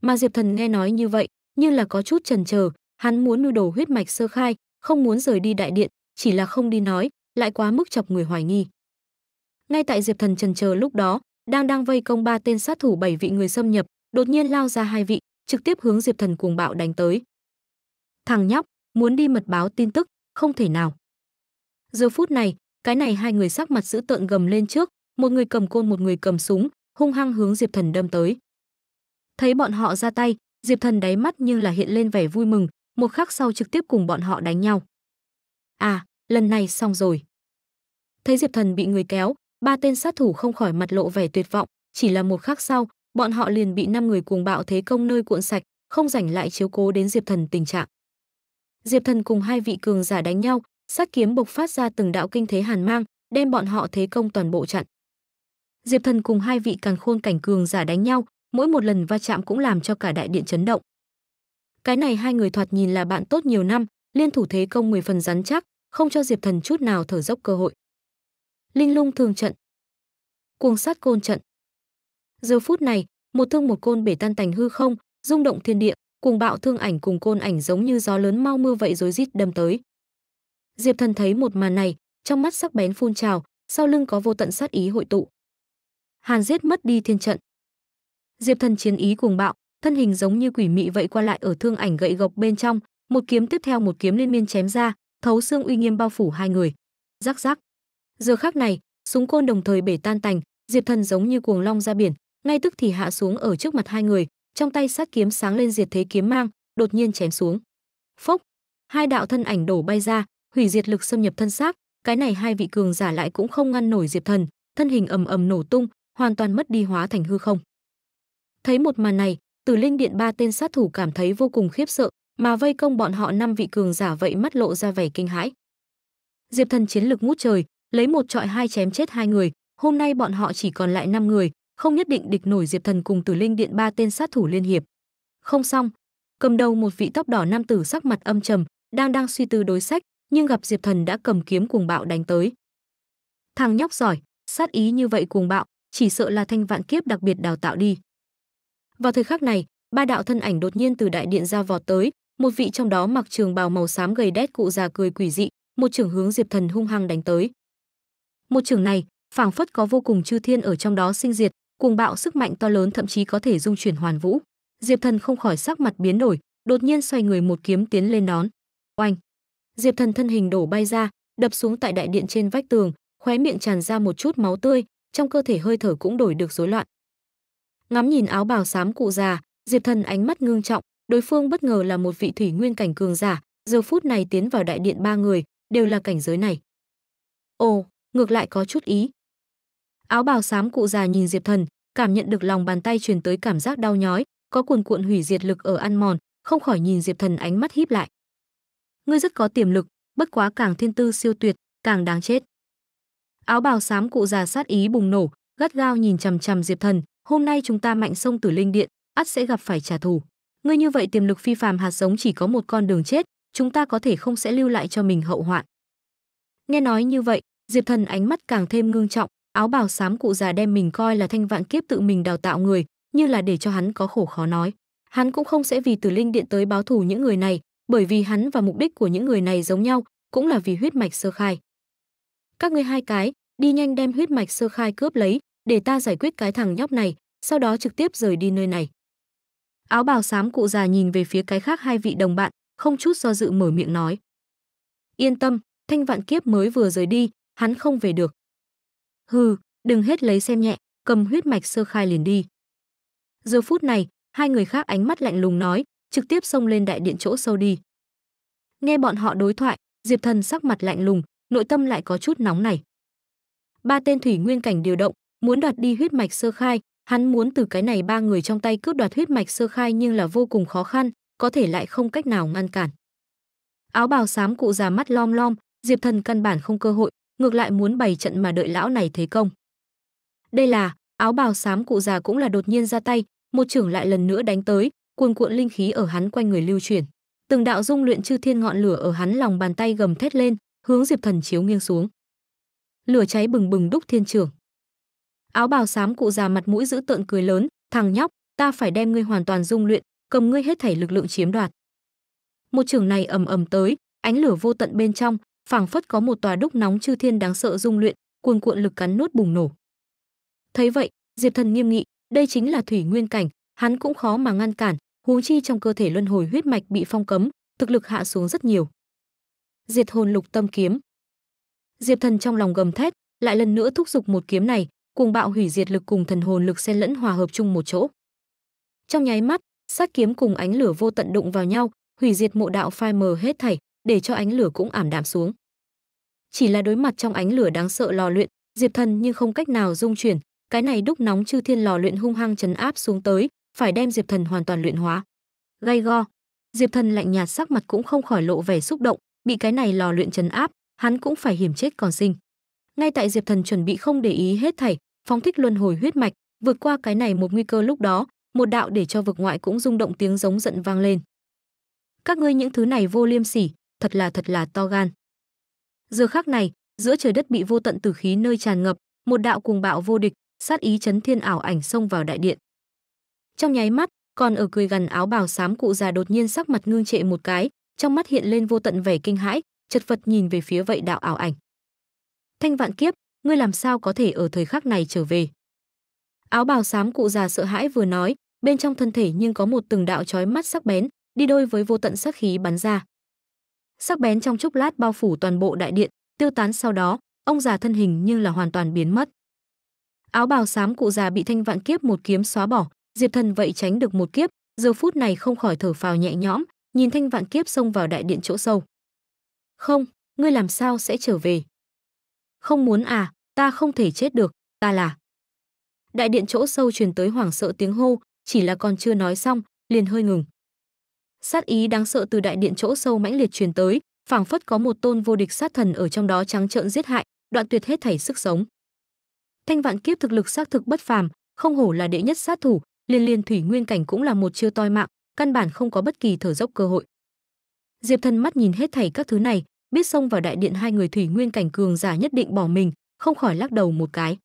A: Mà Diệp Thần nghe nói như vậy, như là có chút chần chờ, hắn muốn mưu đồ huyết mạch sơ khai, không muốn rời đi đại điện, chỉ là không đi nói, lại quá mức chọc người hoài nghi. Ngay tại Diệp Thần chần chờ lúc đó, đang đang vây công ba tên sát thủ bảy vị người xâm nhập, đột nhiên lao ra hai vị, trực tiếp hướng Diệp Thần cuồng bạo đánh tới. Thằng nhóc, muốn đi mật báo tin tức, không thể nào. Giờ phút này, cái này hai người sắc mặt dữ tợn gầm lên trước, một người cầm côn một người cầm súng, hung hăng hướng Diệp Thần đâm tới. Thấy bọn họ ra tay, Diệp Thần đáy mắt như là hiện lên vẻ vui mừng, một khắc sau trực tiếp cùng bọn họ đánh nhau. À, lần này xong rồi. Thấy Diệp Thần bị người kéo, ba tên sát thủ không khỏi mặt lộ vẻ tuyệt vọng, chỉ là một khắc sau, bọn họ liền bị năm người cuồng bạo thế công nơi cuộn sạch, không rảnh lại chiếu cố đến Diệp Thần tình trạng. Diệp Thần cùng hai vị cường giả đánh nhau, sát kiếm bộc phát ra từng đạo kinh thế hàn mang, đem bọn họ thế công toàn bộ chặn. Diệp Thần cùng hai vị càng khôn cảnh cường giả đánh nhau, mỗi một lần va chạm cũng làm cho cả đại điện chấn động. Cái này hai người thoạt nhìn là bạn tốt nhiều năm, liên thủ thế công 10 phần rắn chắc, không cho Diệp Thần chút nào thở dốc cơ hội. Linh lung thường trận, cuồng sát côn trận. Giờ phút này, một thương một côn bể tan tành hư không, rung động thiên địa, cùng bạo thương ảnh cùng côn ảnh giống như gió lớn mau mưa vậy rối rít đâm tới. Diệp Thần thấy một màn này, trong mắt sắc bén phun trào, sau lưng có vô tận sát ý hội tụ. Hàn giết mất đi thiên trận. Diệp Thần chiến ý cuồng bạo, thân hình giống như quỷ mị vậy qua lại ở thương ảnh gậy gộc bên trong, một kiếm tiếp theo một kiếm liên miên chém ra, thấu xương uy nghiêm bao phủ hai người. Rắc rắc. Giờ khắc này, súng côn đồng thời bể tan tành, Diệp Thần giống như cuồng long ra biển, ngay tức thì hạ xuống ở trước mặt hai người, trong tay sát kiếm sáng lên diệt thế kiếm mang, đột nhiên chém xuống. Phốc, hai đạo thân ảnh đổ bay ra, hủy diệt lực xâm nhập thân xác, cái này hai vị cường giả lại cũng không ngăn nổi Diệp Thần, thân hình ầm ầm nổ tung, hoàn toàn mất đi hóa thành hư không. Thấy một màn này, Tử Linh Điện ba tên sát thủ cảm thấy vô cùng khiếp sợ, mà vây công bọn họ năm vị cường giả vậy mắt lộ ra vẻ kinh hãi. Diệp Thần chiến lực ngút trời, lấy một trọi hai chém chết hai người, hôm nay bọn họ chỉ còn lại năm người, không nhất định địch nổi Diệp Thần cùng Tử Linh Điện ba tên sát thủ liên hiệp. Không xong, cầm đầu một vị tóc đỏ nam tử sắc mặt âm trầm, đang đang suy tư đối sách, nhưng gặp Diệp Thần đã cầm kiếm cuồng bạo đánh tới. Thằng nhóc giỏi, sát ý như vậy cuồng bạo, chỉ sợ là thanh vạn kiếp đặc biệt đào tạo đi. Vào thời khắc này, ba đạo thân ảnh đột nhiên từ đại điện ra vọt tới, một vị trong đó mặc trường bào màu xám gầy đét cụ già cười quỷ dị, một trưởng hướng Diệp Thần hung hăng đánh tới. Một trưởng này, phảng phất có vô cùng chư thiên ở trong đó sinh diệt, cuồng bạo sức mạnh to lớn thậm chí có thể dung chuyển hoàn vũ. Diệp Thần không khỏi sắc mặt biến đổi, đột nhiên xoay người một kiếm tiến lên đón. Oanh! Diệp Thần thân hình đổ bay ra, đập xuống tại đại điện trên vách tường, khóe miệng tràn ra một chút máu tươi, trong cơ thể hơi thở cũng đổi được rối loạn. Ngắm nhìn áo bào xám cụ già, Diệp Thần ánh mắt ngưng trọng, đối phương bất ngờ là một vị thủy nguyên cảnh cường giả, giờ phút này tiến vào đại điện ba người, đều là cảnh giới này. Ồ, ngược lại có chút ý. Áo bào xám cụ già nhìn Diệp Thần, cảm nhận được lòng bàn tay truyền tới cảm giác đau nhói, có cuồn cuộn hủy diệt lực ở ăn mòn, không khỏi nhìn Diệp Thần ánh mắt híp lại. Ngươi rất có tiềm lực, bất quá càng thiên tư siêu tuyệt, càng đáng chết. Áo bào xám cụ già sát ý bùng nổ, gắt gao nhìn chằm chằm Diệp Thần, "Hôm nay chúng ta mạnh sông Tử Linh Điện, ắt sẽ gặp phải trả thù. Ngươi như vậy tiềm lực phi phàm hạt giống chỉ có một con đường chết, chúng ta có thể không sẽ lưu lại cho mình hậu hoạn." Nghe nói như vậy, Diệp Thần ánh mắt càng thêm ngưng trọng, áo bào xám cụ già đem mình coi là thanh vạn kiếp tự mình đào tạo người, như là để cho hắn có khổ khó nói. Hắn cũng không sẽ vì Tử Linh Điện tới báo thù những người này, bởi vì hắn và mục đích của những người này giống nhau, cũng là vì huyết mạch sơ khai các ngươi hai cái, đi nhanh đem huyết mạch sơ khai cướp lấy, để ta giải quyết cái thằng nhóc này, sau đó trực tiếp rời đi nơi này. Áo bào xám cụ già nhìn về phía cái khác hai vị đồng bạn, không chút do dự mở miệng nói. Yên tâm, thanh vạn kiếp mới vừa rời đi, hắn không về được. Hừ, đừng hết lấy xem nhẹ, cầm huyết mạch sơ khai liền đi. Giờ phút này, hai người khác ánh mắt lạnh lùng nói, trực tiếp xông lên đại điện chỗ sâu đi. Nghe bọn họ đối thoại, Diệp Thần sắc mặt lạnh lùng, nội tâm lại có chút nóng này. Ba tên thủy nguyên cảnh điều động, muốn đoạt đi huyết mạch sơ khai, hắn muốn từ cái này ba người trong tay cướp đoạt huyết mạch sơ khai nhưng là vô cùng khó khăn, có thể lại không cách nào ngăn cản. Áo bào xám cụ già mắt lom lom, Diệp Thần căn bản không cơ hội, ngược lại muốn bày trận mà đợi lão này thế công. Đây là, áo bào xám cụ già cũng là đột nhiên ra tay, một trưởng lại lần nữa đánh tới, cuồn cuộn linh khí ở hắn quanh người lưu chuyển. Từng đạo dung luyện chư thiên ngọn lửa ở hắn lòng bàn tay gầm thét lên, hướng Diệp Thần chiếu nghiêng xuống. Lửa cháy bừng bừng đúc thiên trường. Áo bào xám cụ già mặt mũi giữ tợn cười lớn, "Thằng nhóc, ta phải đem ngươi hoàn toàn dung luyện, cầm ngươi hết thảy lực lượng chiếm đoạt." Một trường này ầm ầm tới, ánh lửa vô tận bên trong, phảng phất có một tòa đúc nóng chư thiên đáng sợ dung luyện, cuồn cuộn lực cắn nuốt bùng nổ. Thấy vậy, Diệp Thần nghiêm nghị, đây chính là thủy nguyên cảnh, hắn cũng khó mà ngăn cản, huống chi trong cơ thể luân hồi huyết mạch bị phong cấm, thực lực hạ xuống rất nhiều diệt hồn lục tâm kiếm. Diệp Thần trong lòng gầm thét, lại lần nữa thúc giục một kiếm này, cuồng bạo hủy diệt lực cùng thần hồn lực xen lẫn hòa hợp chung một chỗ. Trong nháy mắt, sát kiếm cùng ánh lửa vô tận đụng vào nhau, hủy diệt mộ đạo phai mờ hết thảy, để cho ánh lửa cũng ảm đạm xuống. Chỉ là đối mặt trong ánh lửa đáng sợ lò luyện, Diệp Thần nhưng không cách nào dung chuyển, cái này đúc nóng chư thiên lò luyện hung hăng chấn áp xuống tới, phải đem Diệp Thần hoàn toàn luyện hóa. Gay go, Diệp Thần lạnh nhạt sắc mặt cũng không khỏi lộ vẻ xúc động, bị cái này lò luyện trấn áp, hắn cũng phải hiểm chết còn sinh. Ngay tại Diệp Thần chuẩn bị không để ý hết thảy, phóng thích luân hồi huyết mạch, vượt qua cái này một nguy cơ lúc đó, một đạo để cho vực ngoại cũng rung động tiếng giống giận vang lên. Các ngươi những thứ này vô liêm sỉ, thật là thật là to gan. Giờ khắc này, giữa trời đất bị vô tận tử khí nơi tràn ngập, một đạo cuồng bạo vô địch, sát ý chấn thiên ảo ảnh xông vào đại điện. Trong nháy mắt, còn ở cười gần áo bào xám cụ già đột nhiên sắc mặt ngưng trệ một cái, trong mắt hiện lên vô tận vẻ kinh hãi, chật vật nhìn về phía vậy đạo ảo ảnh. Thanh vạn kiếp, ngươi làm sao có thể ở thời khắc này trở về? Áo bào xám cụ già sợ hãi vừa nói, bên trong thân thể nhưng có một từng đạo chói mắt sắc bén, đi đôi với vô tận sắc khí bắn ra. Sắc bén trong chốc lát bao phủ toàn bộ đại điện, tiêu tán sau đó, ông già thân hình nhưng là hoàn toàn biến mất. Áo bào xám cụ già bị thanh vạn kiếp một kiếm xóa bỏ, Diệp Thần vậy tránh được một kiếp, giờ phút này không khỏi thở phào nhẹ nhõm, nhìn Thanh Vạn Kiếp xông vào đại điện chỗ sâu. "Không, ngươi làm sao sẽ trở về?" "Không muốn à, ta không thể chết được, ta là." Đại điện chỗ sâu truyền tới hoảng sợ tiếng hô, chỉ là còn chưa nói xong, liền hơi ngừng. Sát ý đáng sợ từ đại điện chỗ sâu mãnh liệt truyền tới, phảng phất có một tôn vô địch sát thần ở trong đó trắng trợn giết hại, đoạn tuyệt hết thảy sức sống. Thanh Vạn Kiếp thực lực xác thực bất phàm, không hổ là đệ nhất sát thủ, liên liên thủy nguyên cảnh cũng là một chiêu toi mạng, căn bản không có bất kỳ thở dốc cơ hội. Diệp Thần mắt nhìn hết thảy các thứ này, biết xông vào đại điện hai người thủy nguyên cảnh cường giả nhất định bỏ mình, không khỏi lắc đầu một cái.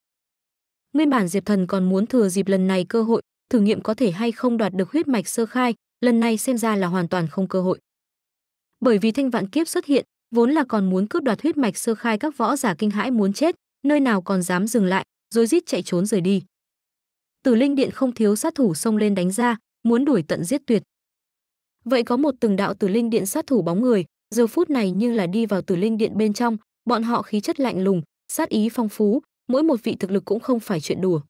A: Nguyên bản Diệp Thần còn muốn thừa dịp lần này cơ hội, thử nghiệm có thể hay không đoạt được huyết mạch sơ khai, lần này xem ra là hoàn toàn không cơ hội. Bởi vì thanh vạn kiếp xuất hiện, vốn là còn muốn cướp đoạt huyết mạch sơ khai các võ giả kinh hãi muốn chết, nơi nào còn dám dừng lại, rồi rít chạy trốn rời đi. Tử Linh Điện không thiếu sát thủ xông lên đánh ra, muốn đuổi tận giết tuyệt. Vậy có một từng đạo tử linh điện sát thủ bóng người, giờ phút này như là đi vào tử linh điện bên trong, bọn họ khí chất lạnh lùng, sát ý phong phú, mỗi một vị thực lực cũng không phải chuyện đùa.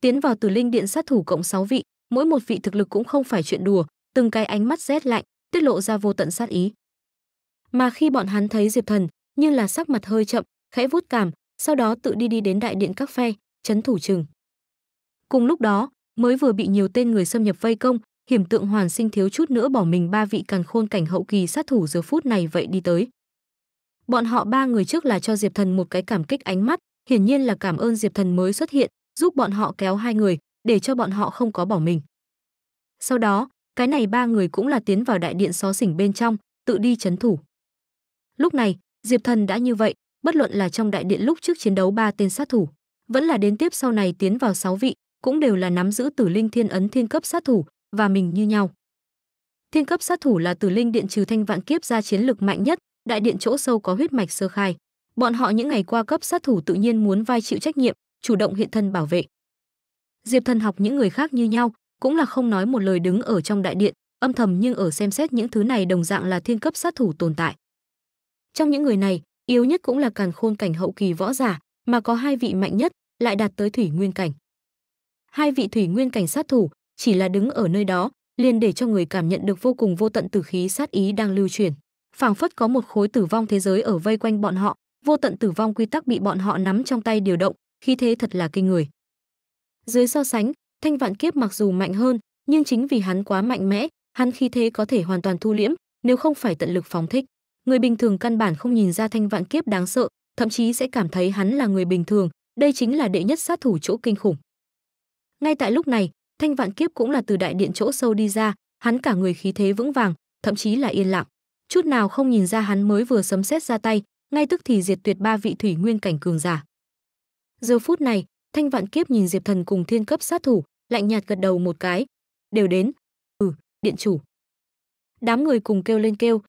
A: Tiến vào tử linh điện sát thủ cộng 6 vị, mỗi một vị thực lực cũng không phải chuyện đùa, từng cái ánh mắt rét lạnh, tiết lộ ra vô tận sát ý. Mà khi bọn hắn thấy Diệp Thần, như là sắc mặt hơi chậm, khẽ vuốt cảm, sau đó tự đi đi đến đại điện các phe, chấn thủ chừng. Cùng lúc đó, mới vừa bị nhiều tên người xâm nhập vây công hiểm tượng hoàn sinh thiếu chút nữa bỏ mình ba vị càn khôn cảnh hậu kỳ sát thủ giờ phút này vậy đi tới bọn họ ba người trước là cho diệp thần một cái cảm kích ánh mắt hiển nhiên là cảm ơn diệp thần mới xuất hiện giúp bọn họ kéo hai người để cho bọn họ không có bỏ mình sau đó cái này ba người cũng là tiến vào đại điện xó xỉnh bên trong tự đi chấn thủ lúc này diệp thần đã như vậy bất luận là trong đại điện lúc trước chiến đấu ba tên sát thủ vẫn là đến tiếp sau này tiến vào sáu vị cũng đều là nắm giữ tử linh thiên ấn thiên cấp sát thủ và mình như nhau. Thiên cấp sát thủ là tử linh điện trừ thanh vạn kiếp ra chiến lực mạnh nhất, đại điện chỗ sâu có huyết mạch sơ khai. Bọn họ những ngày qua cấp sát thủ tự nhiên muốn vai chịu trách nhiệm, chủ động hiện thân bảo vệ. Diệp Thần học những người khác như nhau, cũng là không nói một lời đứng ở trong đại điện, âm thầm nhưng ở xem xét những thứ này đồng dạng là thiên cấp sát thủ tồn tại. Trong những người này, yếu nhất cũng là càn khôn cảnh hậu kỳ võ giả, mà có hai vị mạnh nhất lại đạt tới thủy nguyên cảnh hai vị thủy nguyên cảnh sát thủ chỉ là đứng ở nơi đó liền để cho người cảm nhận được vô cùng vô tận tử khí sát ý đang lưu truyền phảng phất có một khối tử vong thế giới ở vây quanh bọn họ vô tận tử vong quy tắc bị bọn họ nắm trong tay điều động khi thế thật là kinh người dưới so sánh thanh vạn kiếp mặc dù mạnh hơn nhưng chính vì hắn quá mạnh mẽ hắn khi thế có thể hoàn toàn thu liễm nếu không phải tận lực phóng thích người bình thường căn bản không nhìn ra thanh vạn kiếp đáng sợ thậm chí sẽ cảm thấy hắn là người bình thường đây chính là đệ nhất sát thủ chỗ kinh khủng ngay tại lúc này, Thanh Vạn Kiếp cũng là từ đại điện chỗ sâu đi ra, hắn cả người khí thế vững vàng, thậm chí là yên lặng. Chút nào không nhìn ra hắn mới vừa sấm sét ra tay, ngay tức thì diệt tuyệt ba vị thủy nguyên cảnh cường giả. Giờ phút này, Thanh Vạn Kiếp nhìn Diệp Thần cùng thiên cấp sát thủ, lạnh nhạt gật đầu một cái. Đều đến. Ừ, điện chủ. Đám người cùng kêu lên kêu.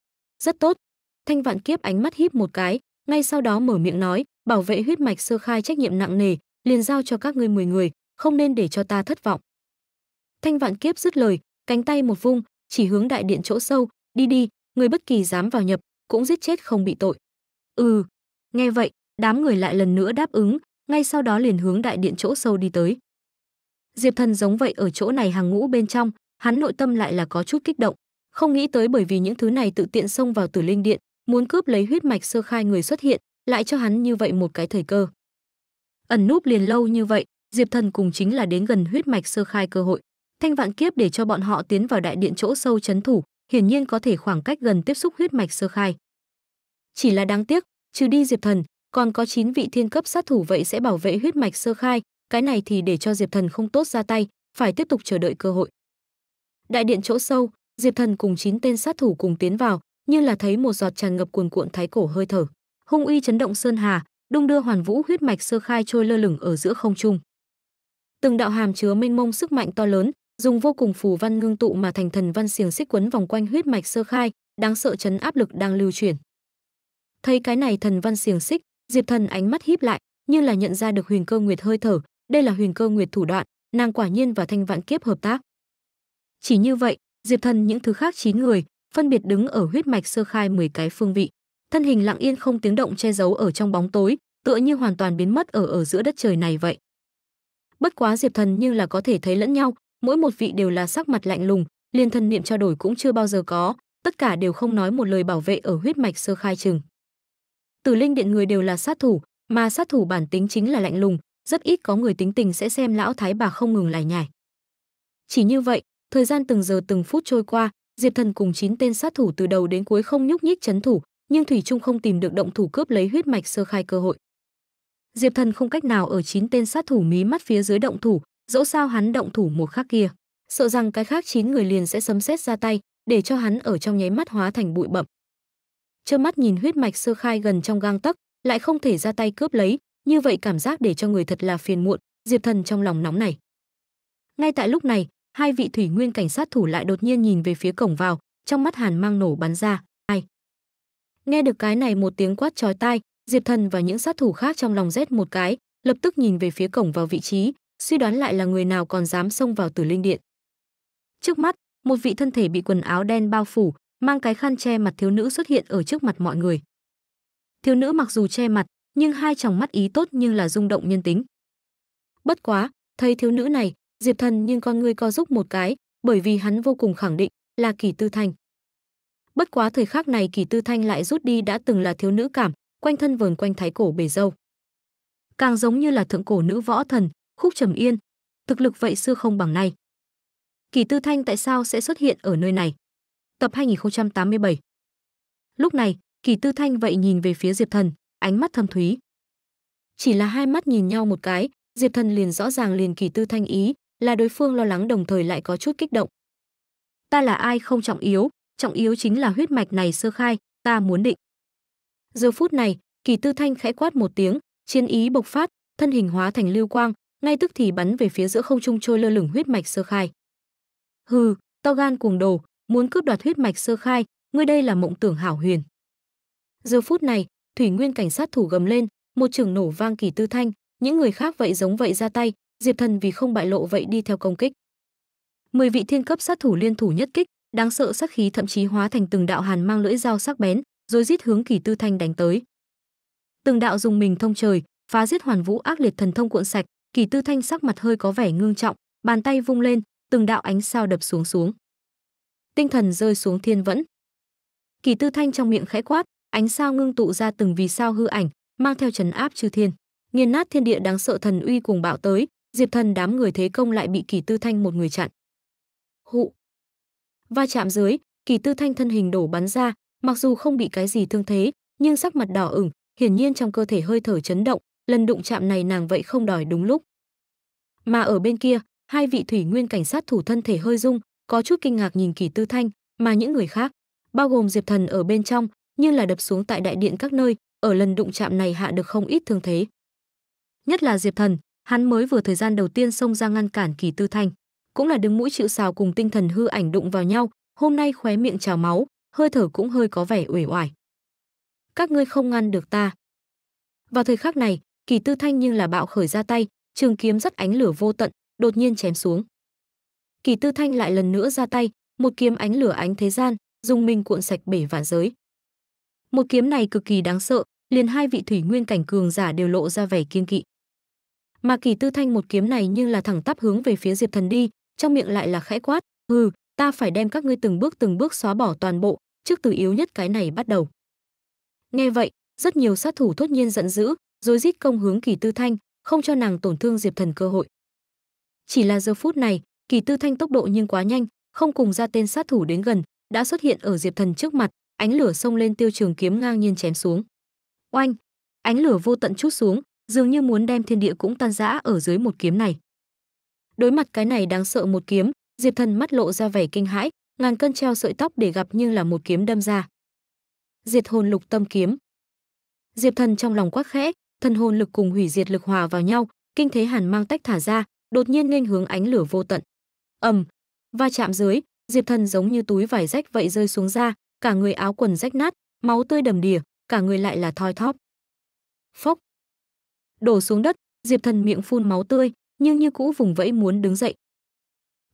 A: Rất tốt. Thanh Vạn Kiếp ánh mắt híp một cái, ngay sau đó mở miệng nói, bảo vệ huyết mạch sơ khai trách nhiệm nặng nề, liền giao cho các ngươi 10 người, không nên để cho ta thất vọng. Thanh vạn kiếp dứt lời, cánh tay một vung, chỉ hướng đại điện chỗ sâu, đi đi, người bất kỳ dám vào nhập, cũng giết chết không bị tội. Ừ, nghe vậy, đám người lại lần nữa đáp ứng, ngay sau đó liền hướng đại điện chỗ sâu đi tới. Diệp Thần giống vậy ở chỗ này hàng ngũ bên trong, hắn nội tâm lại là có chút kích động, không nghĩ tới bởi vì những thứ này tự tiện xông vào Tử Linh Điện, muốn cướp lấy huyết mạch sơ khai người xuất hiện, lại cho hắn như vậy một cái thời cơ. Ẩn núp liền lâu như vậy, Diệp Thần cùng chính là đến gần huyết mạch sơ khai cơ hội. Thanh vạn kiếp để cho bọn họ tiến vào đại điện chỗ sâu chấn thủ, hiển nhiên có thể khoảng cách gần tiếp xúc huyết mạch sơ khai. Chỉ là đáng tiếc, trừ đi Diệp Thần, còn có 9 vị thiên cấp sát thủ vậy sẽ bảo vệ huyết mạch sơ khai, cái này thì để cho Diệp Thần không tốt ra tay, phải tiếp tục chờ đợi cơ hội. Đại điện chỗ sâu, Diệp Thần cùng 9 tên sát thủ cùng tiến vào, như là thấy một giọt tràn ngập cuồn cuộn thái cổ hơi thở. Hung uy chấn động sơn hà, đung đưa hoàn vũ huyết mạch sơ khai trôi lơ lửng ở giữa không trung từng đạo hàm chứa mênh mông sức mạnh to lớn, dùng vô cùng phù văn ngưng tụ mà thành thần văn xiềng xích quấn vòng quanh huyết mạch sơ khai, đáng sợ chấn áp lực đang lưu chuyển. Thấy cái này thần văn xiềng xích, Diệp Thần ánh mắt híp lại, như là nhận ra được Huyền Cơ Nguyệt hơi thở, đây là Huyền Cơ Nguyệt thủ đoạn, nàng quả nhiên và Thanh Vạn Kiếp hợp tác. Chỉ như vậy, Diệp Thần những thứ khác chín người, phân biệt đứng ở huyết mạch sơ khai 10 cái phương vị, thân hình lặng yên không tiếng động che giấu ở trong bóng tối, tựa như hoàn toàn biến mất ở ở giữa đất trời này vậy bất quá diệp thần như là có thể thấy lẫn nhau mỗi một vị đều là sắc mặt lạnh lùng liên thân niệm trao đổi cũng chưa bao giờ có tất cả đều không nói một lời bảo vệ ở huyết mạch sơ khai chừng từ linh điện người đều là sát thủ mà sát thủ bản tính chính là lạnh lùng rất ít có người tính tình sẽ xem lão thái bà không ngừng lải nhải chỉ như vậy thời gian từng giờ từng phút trôi qua diệp thần cùng chín tên sát thủ từ đầu đến cuối không nhúc nhích chấn thủ nhưng thủy trung không tìm được động thủ cướp lấy huyết mạch sơ khai cơ hội diệp thần không cách nào ở chín tên sát thủ mí mắt phía dưới động thủ dẫu sao hắn động thủ một khắc kia sợ rằng cái khác chín người liền sẽ sấm sét ra tay để cho hắn ở trong nháy mắt hóa thành bụi bậm trơ mắt nhìn huyết mạch sơ khai gần trong gang tấc lại không thể ra tay cướp lấy như vậy cảm giác để cho người thật là phiền muộn diệp thần trong lòng nóng này ngay tại lúc này hai vị thủy nguyên cảnh sát thủ lại đột nhiên nhìn về phía cổng vào trong mắt hàn mang nổ bắn ra ai nghe được cái này một tiếng quát chói tai Diệp Thần và những sát thủ khác trong lòng rét một cái, lập tức nhìn về phía cổng vào vị trí, suy đoán lại là người nào còn dám xông vào Tử Linh Điện. Trước mắt, một vị thân thể bị quần áo đen bao phủ, mang cái khăn che mặt thiếu nữ xuất hiện ở trước mặt mọi người. Thiếu nữ mặc dù che mặt, nhưng hai tròng mắt ý tốt nhưng là rung động nhân tính. Bất quá, thấy thiếu nữ này, Diệp Thần nhưng con ngươi co giúp một cái, bởi vì hắn vô cùng khẳng định là Kỳ Tư Thanh. Bất quá thời khắc này Kỳ Tư Thanh lại rút đi đã từng là thiếu nữ cảm, quanh thân vờn quanh thái cổ bể dâu. Càng giống như là thượng cổ nữ võ thần, khúc trầm yên, thực lực vậy xưa không bằng nay. Kỳ Tư Thanh tại sao sẽ xuất hiện ở nơi này? Tập 2087 Lúc này, Kỳ Tư Thanh vậy nhìn về phía Diệp Thần, ánh mắt thâm thúy. Chỉ là hai mắt nhìn nhau một cái, Diệp Thần liền rõ ràng liền Kỳ Tư Thanh ý, là đối phương lo lắng đồng thời lại có chút kích động. Ta là ai không trọng yếu, trọng yếu chính là huyết mạch này sơ khai, ta muốn định. Giờ phút này, Kỳ Tư Thanh khẽ quát một tiếng, chiến ý bộc phát, thân hình hóa thành lưu quang, ngay tức thì bắn về phía giữa không trung trôi lơ lửng huyết mạch sơ khai. Hừ, to gan cuồng đồ, muốn cướp đoạt huyết mạch sơ khai, ngươi đây là mộng tưởng hảo huyền. Giờ phút này, Thủy Nguyên cảnh sát thủ gầm lên, một trường nổ vang Kỳ Tư Thanh, những người khác vậy giống vậy ra tay, Diệp Thần vì không bại lộ vậy đi theo công kích. Mười vị thiên cấp sát thủ liên thủ nhất kích, đáng sợ sắc khí thậm chí hóa thành từng đạo hàn mang lưỡi dao sắc bén, rồi giết hướng Kỳ Tư Thanh đánh tới. Từng đạo dùng mình thông trời, phá giết hoàn vũ ác liệt thần thông cuộn sạch, Kỳ Tư Thanh sắc mặt hơi có vẻ ngương trọng, bàn tay vung lên, từng đạo ánh sao đập xuống xuống. Tinh thần rơi xuống thiên vẫn. Kỳ Tư Thanh trong miệng khẽ quát, ánh sao ngưng tụ ra từng vì sao hư ảnh, mang theo trấn áp chư thiên, nghiền nát thiên địa đáng sợ thần uy cùng bạo tới, Diệp Thần đám người thế công lại bị Kỳ Tư Thanh một người chặn. Hụ. Va chạm dưới, Kỳ Tư Thanh thân hình đổ bắn ra, mặc dù không bị cái gì thương thế nhưng sắc mặt đỏ ửng hiển nhiên trong cơ thể hơi thở chấn động lần đụng chạm này nàng vậy không đòi đúng lúc mà ở bên kia hai vị thủy nguyên cảnh sát thủ thân thể hơi rung có chút kinh ngạc nhìn kỳ tư thanh mà những người khác bao gồm diệp thần ở bên trong như là đập xuống tại đại điện các nơi ở lần đụng chạm này hạ được không ít thương thế nhất là diệp thần hắn mới vừa thời gian đầu tiên xông ra ngăn cản kỳ tư thanh cũng là đứng mũi chịu sào cùng tinh thần hư ảnh đụng vào nhau hôm nay khóe miệng trào máu hơi thở cũng hơi có vẻ uể oải. Các ngươi không ngăn được ta. Vào thời khắc này, Kỳ Tư Thanh nhưng là bạo khởi ra tay, trường kiếm rất ánh lửa vô tận, đột nhiên chém xuống. Kỳ Tư Thanh lại lần nữa ra tay, một kiếm ánh lửa ánh thế gian, dùng mình cuộn sạch bể vạn giới. Một kiếm này cực kỳ đáng sợ, liền hai vị thủy nguyên cảnh cường giả đều lộ ra vẻ kiên kỵ. Mà Kỳ Tư Thanh một kiếm này nhưng là thẳng tắp hướng về phía Diệp Thần đi, trong miệng lại là khẽ quát, "Hừ, ta phải đem các ngươi từng bước từng bước xóa bỏ toàn bộ, trước từ yếu nhất cái này bắt đầu. Nghe vậy, rất nhiều sát thủ thốt nhiên giận dữ, rồi rít công hướng Kỳ Tư Thanh, không cho nàng tổn thương Diệp Thần cơ hội. Chỉ là giờ phút này, Kỳ Tư Thanh tốc độ nhưng quá nhanh, không cùng ra tên sát thủ đến gần, đã xuất hiện ở Diệp Thần trước mặt, ánh lửa xông lên tiêu trường kiếm ngang nhiên chém xuống. Oanh! Ánh lửa vô tận chút xuống, dường như muốn đem thiên địa cũng tan rã ở dưới một kiếm này. Đối mặt cái này đáng sợ một kiếm, Diệp Thần mắt lộ ra vẻ kinh hãi, ngàn cân treo sợi tóc để gặp như là một kiếm đâm ra. Diệt hồn lục tâm kiếm. Diệp Thần trong lòng quát khẽ, thần hồn lực cùng hủy diệt lực hòa vào nhau, kinh thế hàn mang tách thả ra, đột nhiên nghênh hướng ánh lửa vô tận. Ầm, va chạm dưới, Diệp Thần giống như túi vải rách vậy rơi xuống ra, cả người áo quần rách nát, máu tươi đầm đìa, cả người lại là thoi thóp. Phốc. Đổ xuống đất, Diệp Thần miệng phun máu tươi, nhưng như cũ vùng vẫy muốn đứng dậy.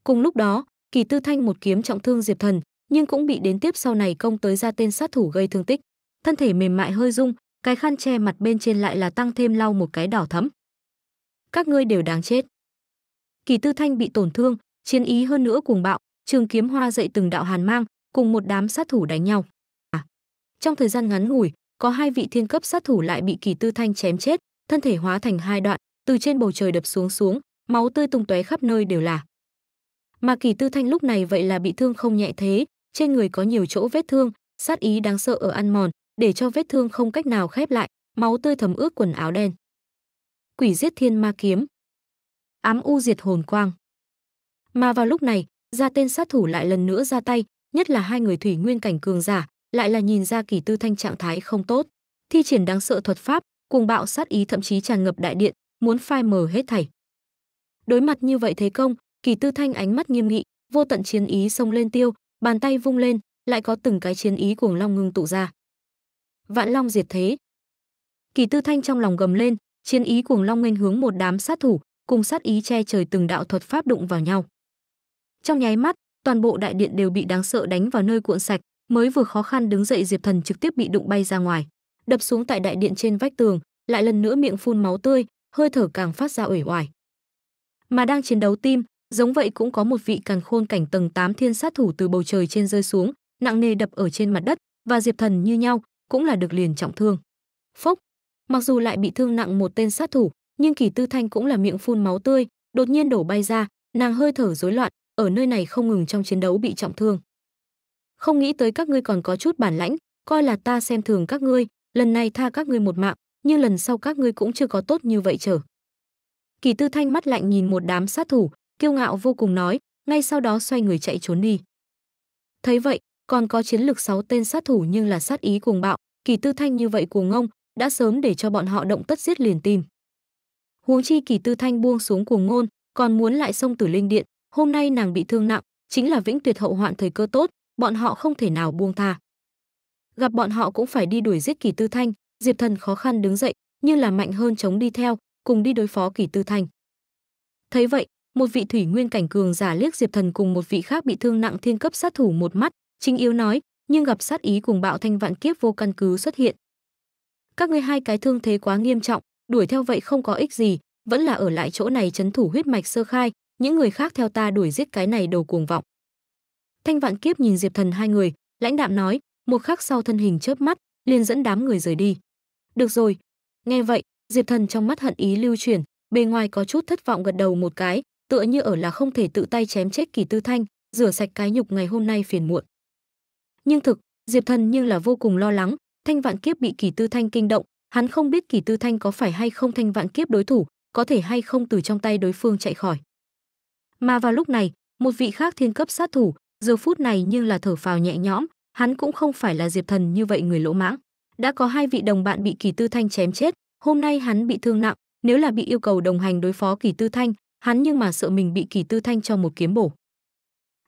A: Cùng lúc đó, Kỳ Tư Thanh một kiếm trọng thương Diệp Thần, nhưng cũng bị đến tiếp sau này công tới ra tên sát thủ gây thương tích. Thân thể mềm mại hơi rung, cái khăn che mặt bên trên lại là tăng thêm lau một cái đỏ thẫm. Các ngươi đều đáng chết. Kỳ Tư Thanh bị tổn thương, chiến ý hơn nữa cuồng bạo, trường kiếm hoa dậy từng đạo hàn mang, cùng một đám sát thủ đánh nhau. À, trong thời gian ngắn ngủi, có hai vị thiên cấp sát thủ lại bị Kỳ Tư Thanh chém chết, thân thể hóa thành hai đoạn, từ trên bầu trời đập xuống xuống, máu tươi tung tóe khắp nơi đều là. Mà Kỳ Tư Thanh lúc này vậy là bị thương không nhẹ thế, trên người có nhiều chỗ vết thương, sát ý đáng sợ ở ăn mòn, để cho vết thương không cách nào khép lại, máu tươi thấm ướt quần áo đen. Quỷ giết thiên ma kiếm. Ám u diệt hồn quang. Mà vào lúc này, ra tên sát thủ lại lần nữa ra tay, nhất là hai người thủy nguyên cảnh cường giả, lại là nhìn ra Kỳ Tư Thanh trạng thái không tốt, thi triển đáng sợ thuật pháp, cuồng bạo sát ý thậm chí tràn ngập đại điện, muốn phai mờ hết thảy. Đối mặt như vậy thế công, Kỳ Tư Thanh ánh mắt nghiêm nghị, vô tận chiến ý xông lên tiêu, bàn tay vung lên, lại có từng cái chiến ý cuồng long ngưng tụ ra. Vạn Long diệt thế. Kỳ Tư Thanh trong lòng gầm lên, chiến ý cuồng long nghênh hướng một đám sát thủ, cùng sát ý che trời từng đạo thuật pháp đụng vào nhau. Trong nháy mắt, toàn bộ đại điện đều bị đáng sợ đánh vào nơi cuộn sạch, mới vừa khó khăn đứng dậy Diệp Thần trực tiếp bị đụng bay ra ngoài, đập xuống tại đại điện trên vách tường, lại lần nữa miệng phun máu tươi, hơi thở càng phát ra uể oải. Mà đang chiến đấu tim, Giống vậy cũng có một vị càn khôn cảnh tầng 8 thiên sát thủ từ bầu trời trên rơi xuống, nặng nề đập ở trên mặt đất và Diệp Thần như nhau, cũng là được liền trọng thương. Phốc, mặc dù lại bị thương nặng một tên sát thủ, nhưng Kỳ Tư Thanh cũng là miệng phun máu tươi, đột nhiên đổ bay ra, nàng hơi thở rối loạn, ở nơi này không ngừng trong chiến đấu bị trọng thương. Không nghĩ tới các ngươi còn có chút bản lãnh, coi là ta xem thường các ngươi, lần này tha các ngươi một mạng, nhưng lần sau các ngươi cũng chưa có tốt như vậy trở. Kỳ Tư Thanh mắt lạnh nhìn một đám sát thủ, kiêu ngạo vô cùng nói, ngay sau đó xoay người chạy trốn đi. Thấy vậy, còn có chiến lược 6 tên sát thủ nhưng là sát ý cuồng bạo, kỳ tư thanh như vậy cuồng ngông, đã sớm để cho bọn họ động tất giết liền tìm. Huống chi kỳ tư thanh buông xuống cuồng ngôn, còn muốn lại sông tử linh điện, hôm nay nàng bị thương nặng, chính là vĩnh tuyệt hậu hoạn thời cơ tốt, bọn họ không thể nào buông tha. Gặp bọn họ cũng phải đi đuổi giết kỳ tư thanh, Diệp Thần khó khăn đứng dậy, như là mạnh hơn chống đi theo, cùng đi đối phó kỳ tư thanh. Thấy vậy, một vị thủy nguyên cảnh cường giả liếc Diệp Thần cùng một vị khác bị thương nặng thiên cấp sát thủ một mắt, chính yếu nói, nhưng gặp sát ý cùng bạo thanh vạn kiếp vô căn cứ xuất hiện. Các ngươi hai cái thương thế quá nghiêm trọng, đuổi theo vậy không có ích gì, vẫn là ở lại chỗ này chấn thủ huyết mạch sơ khai, những người khác theo ta đuổi giết cái này đầu cuồng vọng. Thanh vạn kiếp nhìn Diệp Thần hai người, lãnh đạm nói, một khắc sau thân hình chớp mắt, liền dẫn đám người rời đi. Được rồi. Nghe vậy, Diệp Thần trong mắt hận ý lưu chuyển, bề ngoài có chút thất vọng gật đầu một cái, tựa như ở là không thể tự tay chém chết Kỳ Tư Thanh, rửa sạch cái nhục ngày hôm nay phiền muộn. Nhưng thực, Diệp Thần nhưng là vô cùng lo lắng, Thanh Vạn Kiếp bị Kỳ Tư Thanh kinh động, hắn không biết Kỳ Tư Thanh có phải hay không Thanh Vạn Kiếp đối thủ, có thể hay không từ trong tay đối phương chạy khỏi. Mà vào lúc này, một vị khác thiên cấp sát thủ, giờ phút này nhưng là thở phào nhẹ nhõm, hắn cũng không phải là Diệp Thần như vậy người lỗ mãng. Đã có hai vị đồng bạn bị Kỳ Tư Thanh chém chết, hôm nay hắn bị thương nặng, nếu là bị yêu cầu đồng hành đối phó Kỳ Tư Thanh, hắn nhưng mà sợ mình bị Kỳ Tư Thanh cho một kiếm bổ.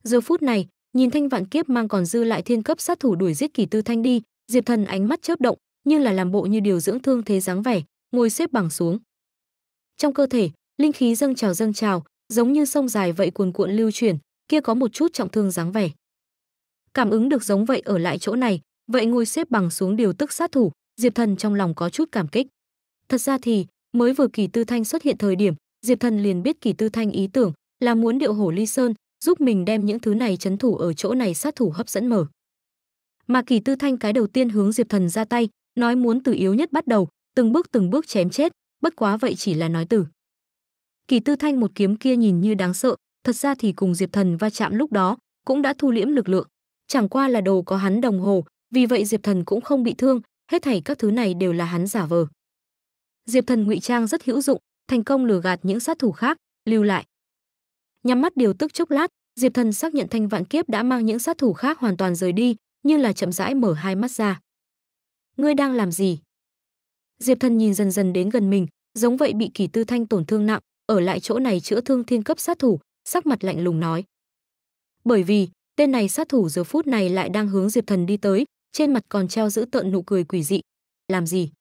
A: Giờ phút này, nhìn Thanh Vạn Kiếp mang còn dư lại thiên cấp sát thủ đuổi giết Kỳ Tư Thanh đi, Diệp Thần ánh mắt chớp động, như là làm bộ như điều dưỡng thương thế dáng vẻ, ngồi xếp bằng xuống. Trong cơ thể, linh khí dâng trào dâng trào, giống như sông dài vậy cuồn cuộn lưu chuyển, kia có một chút trọng thương dáng vẻ. Cảm ứng được giống vậy ở lại chỗ này, vậy ngồi xếp bằng xuống điều tức sát thủ, Diệp Thần trong lòng có chút cảm kích. Thật ra thì, mới vừa Kỳ Tư Thanh xuất hiện thời điểm, Diệp Thần liền biết Kỳ Tư Thanh ý tưởng là muốn điệu hổ ly sơn, giúp mình đem những thứ này chấn thủ ở chỗ này sát thủ hấp dẫn mở. Mà Kỳ Tư Thanh cái đầu tiên hướng Diệp Thần ra tay, nói muốn từ yếu nhất bắt đầu, từng bước từng bước chém chết, bất quá vậy chỉ là nói từ. Kỳ Tư Thanh một kiếm kia nhìn như đáng sợ, thật ra thì cùng Diệp Thần va chạm lúc đó, cũng đã thu liễm lực lượng, chẳng qua là đồ có hắn đồng hồ, vì vậy Diệp Thần cũng không bị thương, hết thảy các thứ này đều là hắn giả vờ. Diệp Thần ngụy trang rất hữu dụng, thành công lừa gạt những sát thủ khác, lưu lại. Nhắm mắt điều tức chốc lát, Diệp Thần xác nhận Thanh Vạn Kiếp đã mang những sát thủ khác hoàn toàn rời đi, như là chậm rãi mở hai mắt ra. Ngươi đang làm gì? Diệp Thần nhìn dần dần đến gần mình, giống vậy bị Kỳ Tư Thanh tổn thương nặng, ở lại chỗ này chữa thương thiên cấp sát thủ, sắc mặt lạnh lùng nói. Bởi vì, tên này sát thủ giờ phút này lại đang hướng Diệp Thần đi tới, trên mặt còn treo giữ tợn nụ cười quỷ dị. Làm gì?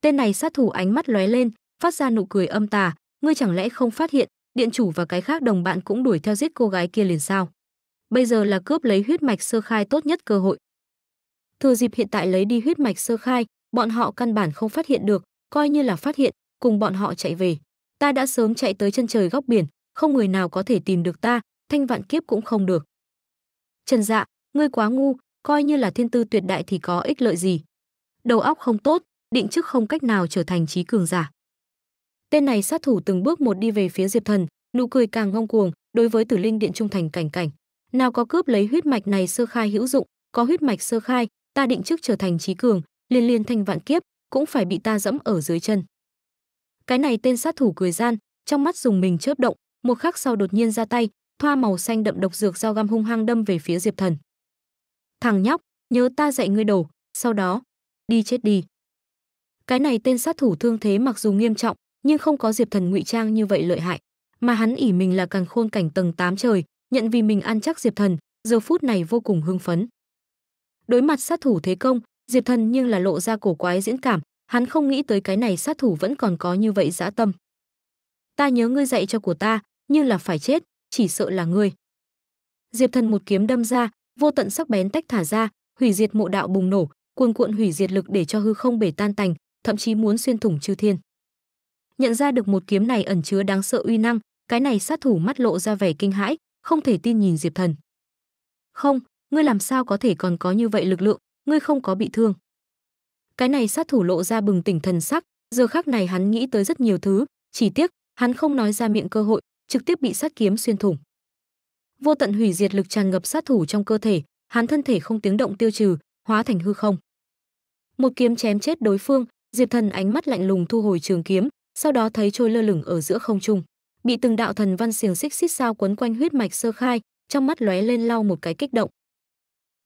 A: Tên này sát thủ ánh mắt lóe lên, phát ra nụ cười âm tà, ngươi chẳng lẽ không phát hiện, điện chủ và cái khác đồng bạn cũng đuổi theo giết cô gái kia liền sao? Bây giờ là cướp lấy huyết mạch sơ khai tốt nhất cơ hội. Thừa dịp hiện tại lấy đi huyết mạch sơ khai, bọn họ căn bản không phát hiện được, coi như là phát hiện, cùng bọn họ chạy về. Ta đã sớm chạy tới chân trời góc biển, không người nào có thể tìm được ta, thanh vạn kiếp cũng không được. Trần Dạ, ngươi quá ngu, coi như là thiên tư tuyệt đại thì có ích lợi gì. Đầu óc không tốt, định chức không cách nào trở thành trí cường giả tên này sát thủ từng bước một đi về phía diệp thần nụ cười càng ngông cuồng đối với tử linh điện trung thành cảnh cảnh nào có cướp lấy huyết mạch này sơ khai hữu dụng có huyết mạch sơ khai ta định trước trở thành trí cường liên liên thanh vạn kiếp cũng phải bị ta dẫm ở dưới chân cái này tên sát thủ cười gian trong mắt dùng mình chớp động một khắc sau đột nhiên ra tay thoa màu xanh đậm độc dược dao găm hung hăng đâm về phía diệp thần thằng nhóc nhớ ta dạy ngươi đổ sau đó đi chết đi cái này tên sát thủ thương thế mặc dù nghiêm trọng nhưng không có Diệp Thần ngụy trang như vậy lợi hại, mà hắn ỉ mình là càng khôn cảnh tầng 8 trời, nhận vì mình ăn chắc Diệp Thần, giờ phút này vô cùng hưng phấn. Đối mặt sát thủ thế công, Diệp Thần nhưng là lộ ra cổ quái diễn cảm, hắn không nghĩ tới cái này sát thủ vẫn còn có như vậy dã tâm. Ta nhớ ngươi dạy cho của ta, nhưng là phải chết, chỉ sợ là ngươi. Diệp Thần một kiếm đâm ra, vô tận sắc bén tách thả ra, hủy diệt mộ đạo bùng nổ, cuồn cuộn hủy diệt lực để cho hư không bể tan tành, thậm chí muốn xuyên thủng chư thiên nhận ra được một kiếm này ẩn chứa đáng sợ uy năng, cái này sát thủ mắt lộ ra vẻ kinh hãi, không thể tin nhìn Diệp Thần. "Không, ngươi làm sao có thể còn có như vậy lực lượng, ngươi không có bị thương?" Cái này sát thủ lộ ra bừng tỉnh thần sắc, giờ khắc này hắn nghĩ tới rất nhiều thứ, chỉ tiếc, hắn không nói ra miệng cơ hội, trực tiếp bị sát kiếm xuyên thủng. Vô tận hủy diệt lực tràn ngập sát thủ trong cơ thể, hắn thân thể không tiếng động tiêu trừ, hóa thành hư không. Một kiếm chém chết đối phương, Diệp Thần ánh mắt lạnh lùng thu hồi trường kiếm, sau đó thấy trôi lơ lửng ở giữa không trung bị từng đạo thần văn xiềng xích xích sao quấn quanh huyết mạch sơ khai trong mắt lóe lên lau một cái kích động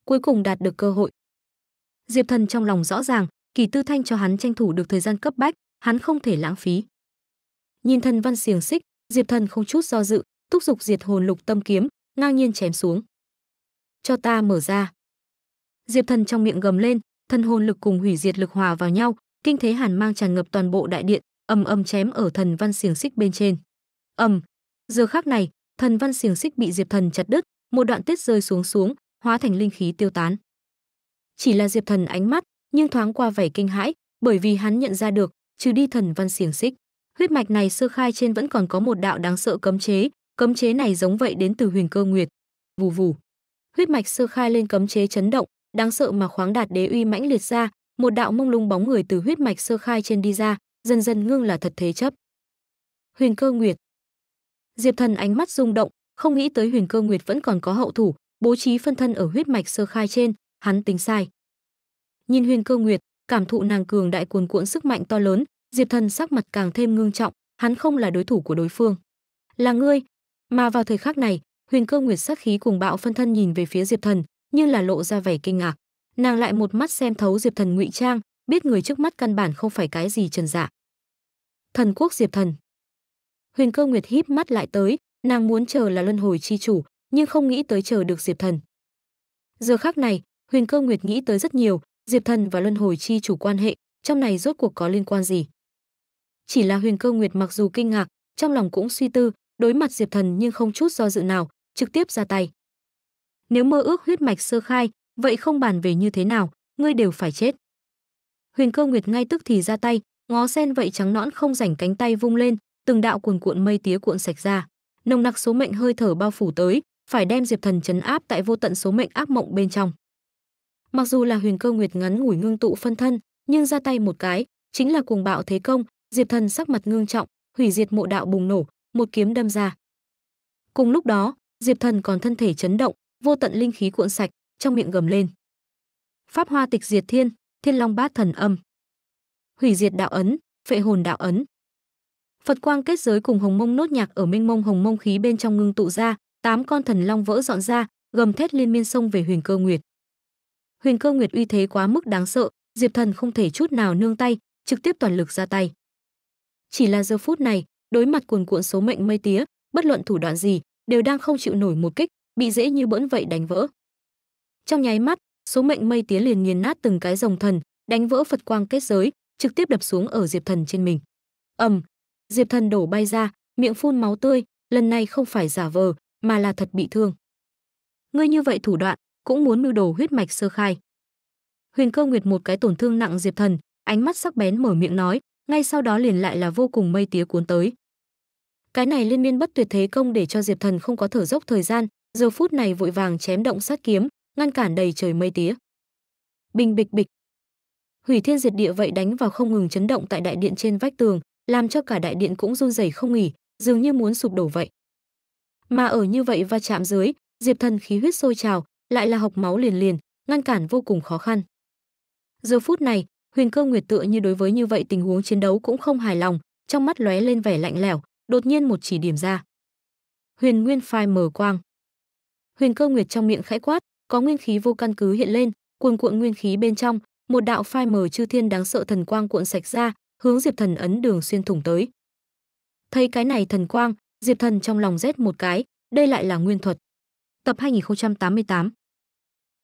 A: cuối cùng đạt được cơ hội diệp thần trong lòng rõ ràng kỳ tư thanh cho hắn tranh thủ được thời gian cấp bách hắn không thể lãng phí nhìn thần văn xiềng xích diệp thần không chút do dự thúc giục diệt hồn lục tâm kiếm ngang nhiên chém xuống cho ta mở ra diệp thần trong miệng gầm lên thần hồn lực cùng hủy diệt lực hòa vào nhau kinh thế hàn mang tràn ngập toàn bộ đại điện ầm ầm chém ở thần văn xiềng xích bên trên. Ầm, giờ khắc này, thần văn xiềng xích bị Diệp Thần chặt đứt, một đoạn tiết rơi xuống xuống, hóa thành linh khí tiêu tán. Chỉ là Diệp Thần ánh mắt, nhưng thoáng qua vẻ kinh hãi, bởi vì hắn nhận ra được, trừ đi thần văn xiềng xích, huyết mạch này sơ khai trên vẫn còn có một đạo đáng sợ cấm chế, cấm chế này giống vậy đến từ Huyền Cơ Nguyệt. Vù vù. Huyết mạch sơ khai lên cấm chế chấn động, đáng sợ mà khoáng đạt đế uy mãnh liệt ra, một đạo mông lung bóng người từ huyết mạch sơ khai trên đi ra, dần dần ngưng là thật thế chấp. Huyền Cơ Nguyệt Diệp Thần ánh mắt rung động, không nghĩ tới Huyền Cơ Nguyệt vẫn còn có hậu thủ, bố trí phân thân ở huyết mạch sơ khai trên, hắn tính sai. Nhìn Huyền Cơ Nguyệt, cảm thụ nàng cường đại cuồn cuộn sức mạnh to lớn, Diệp Thần sắc mặt càng thêm ngưng trọng, hắn không là đối thủ của đối phương. Là ngươi, mà vào thời khắc này, Huyền Cơ Nguyệt sát khí cùng bạo phân thân nhìn về phía Diệp Thần, như là lộ ra vẻ kinh ngạc. Nàng lại một mắt xem thấu Diệp Thần ngụy trang, biết người trước mắt căn bản không phải cái gì Trần Dạ thần quốc diệp thần huyền cơ nguyệt híp mắt lại tới nàng muốn chờ là luân hồi chi chủ nhưng không nghĩ tới chờ được diệp thần giờ khác này huyền cơ nguyệt nghĩ tới rất nhiều diệp thần và luân hồi chi chủ quan hệ trong này rốt cuộc có liên quan gì chỉ là huyền cơ nguyệt mặc dù kinh ngạc trong lòng cũng suy tư đối mặt diệp thần nhưng không chút do dự nào trực tiếp ra tay nếu mơ ước huyết mạch sơ khai vậy không bàn về như thế nào ngươi đều phải chết huyền cơ nguyệt ngay tức thì ra tay ngó sen vậy trắng nõn không rảnh cánh tay vung lên từng đạo cuồn cuộn mây tía cuộn sạch ra nồng nặc số mệnh hơi thở bao phủ tới phải đem diệp thần chấn áp tại vô tận số mệnh ác mộng bên trong mặc dù là huyền cơ nguyệt ngắn ngủi ngưng tụ phân thân nhưng ra tay một cái chính là cuồng bạo thế công diệp thần sắc mặt ngưng trọng hủy diệt mộ đạo bùng nổ một kiếm đâm ra cùng lúc đó diệp thần còn thân thể chấn động vô tận linh khí cuộn sạch trong miệng gầm lên pháp hoa tịch diệt thiên thiên long bát thần âm hủy diệt đạo ấn, phệ hồn đạo ấn. Phật quang kết giới cùng hồng mông nốt nhạc ở minh mông hồng mông khí bên trong ngưng tụ ra, tám con thần long vỡ dọn ra, gầm thét liên miên sông về Huyền Cơ Nguyệt. Huyền Cơ Nguyệt uy thế quá mức đáng sợ, Diệp Thần không thể chút nào nương tay, trực tiếp toàn lực ra tay. Chỉ là giờ phút này, đối mặt cuồn cuộn số mệnh mây tía, bất luận thủ đoạn gì, đều đang không chịu nổi một kích, bị dễ như bỡn vậy đánh vỡ. Trong nháy mắt, số mệnh mây tía liền nghiền nát từng cái rồng thần, đánh vỡ Phật quang kết giới, trực tiếp đập xuống ở Diệp Thần trên mình. Ầm, Diệp Thần đổ bay ra, miệng phun máu tươi, lần này không phải giả vờ, mà là thật bị thương. Ngươi như vậy thủ đoạn, cũng muốn mưu đồ huyết mạch sơ khai. Huyền Cơ Nguyệt một cái tổn thương nặng Diệp Thần, ánh mắt sắc bén mở miệng nói, ngay sau đó liền lại là vô cùng mây tía cuốn tới. Cái này liên miên bất tuyệt thế công để cho Diệp Thần không có thở dốc thời gian, giờ phút này vội vàng chém động sát kiếm, ngăn cản đầy trời mây tía. Bình bịch bịch, hủy thiên diệt địa vậy đánh vào không ngừng chấn động tại đại điện trên vách tường, làm cho cả đại điện cũng run rẩy không nghỉ, dường như muốn sụp đổ vậy. Mà ở như vậy va chạm dưới, Diệp Thần khí huyết sôi trào, lại là học máu liền liền, ngăn cản vô cùng khó khăn. Giờ phút này, Huyền Cơ Nguyệt tựa như đối với như vậy tình huống chiến đấu cũng không hài lòng, trong mắt lóe lên vẻ lạnh lẽo, đột nhiên một chỉ điểm ra. Huyền Nguyên phai mờ quang. Huyền Cơ Nguyệt trong miệng khẽ quát, có nguyên khí vô căn cứ hiện lên, cuồn cuộn nguyên khí bên trong, một đạo phai mờ chư thiên đáng sợ thần quang cuộn sạch ra, hướng Diệp Thần ấn đường xuyên thủng tới. Thấy cái này thần quang, Diệp Thần trong lòng rét một cái, đây lại là nguyên thuật. Tập 2088.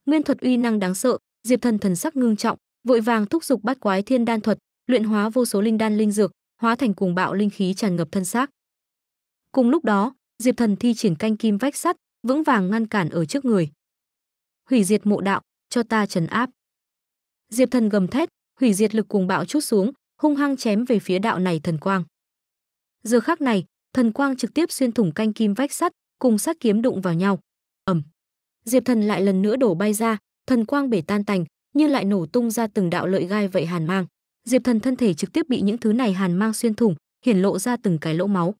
A: Nguyên thuật uy năng đáng sợ, Diệp Thần thần sắc ngưng trọng, vội vàng thúc giục bát quái thiên đan thuật, luyện hóa vô số linh đan linh dược, hóa thành cuồng bạo linh khí tràn ngập thân xác. Cùng lúc đó, Diệp Thần thi triển canh kim vách sắt, vững vàng ngăn cản ở trước người. Hủy diệt mộ đạo, cho ta trấn áp. Diệp Thần gầm thét, hủy diệt lực cùng bạo chút xuống, hung hăng chém về phía đạo này thần quang. Giờ khắc này, thần quang trực tiếp xuyên thủng canh kim vách sắt, cùng sát kiếm đụng vào nhau. Ầm. Diệp Thần lại lần nữa đổ bay ra, thần quang bể tan tành, như lại nổ tung ra từng đạo lợi gai vậy hàn mang. Diệp Thần thân thể trực tiếp bị những thứ này hàn mang xuyên thủng, hiển lộ ra từng cái lỗ máu.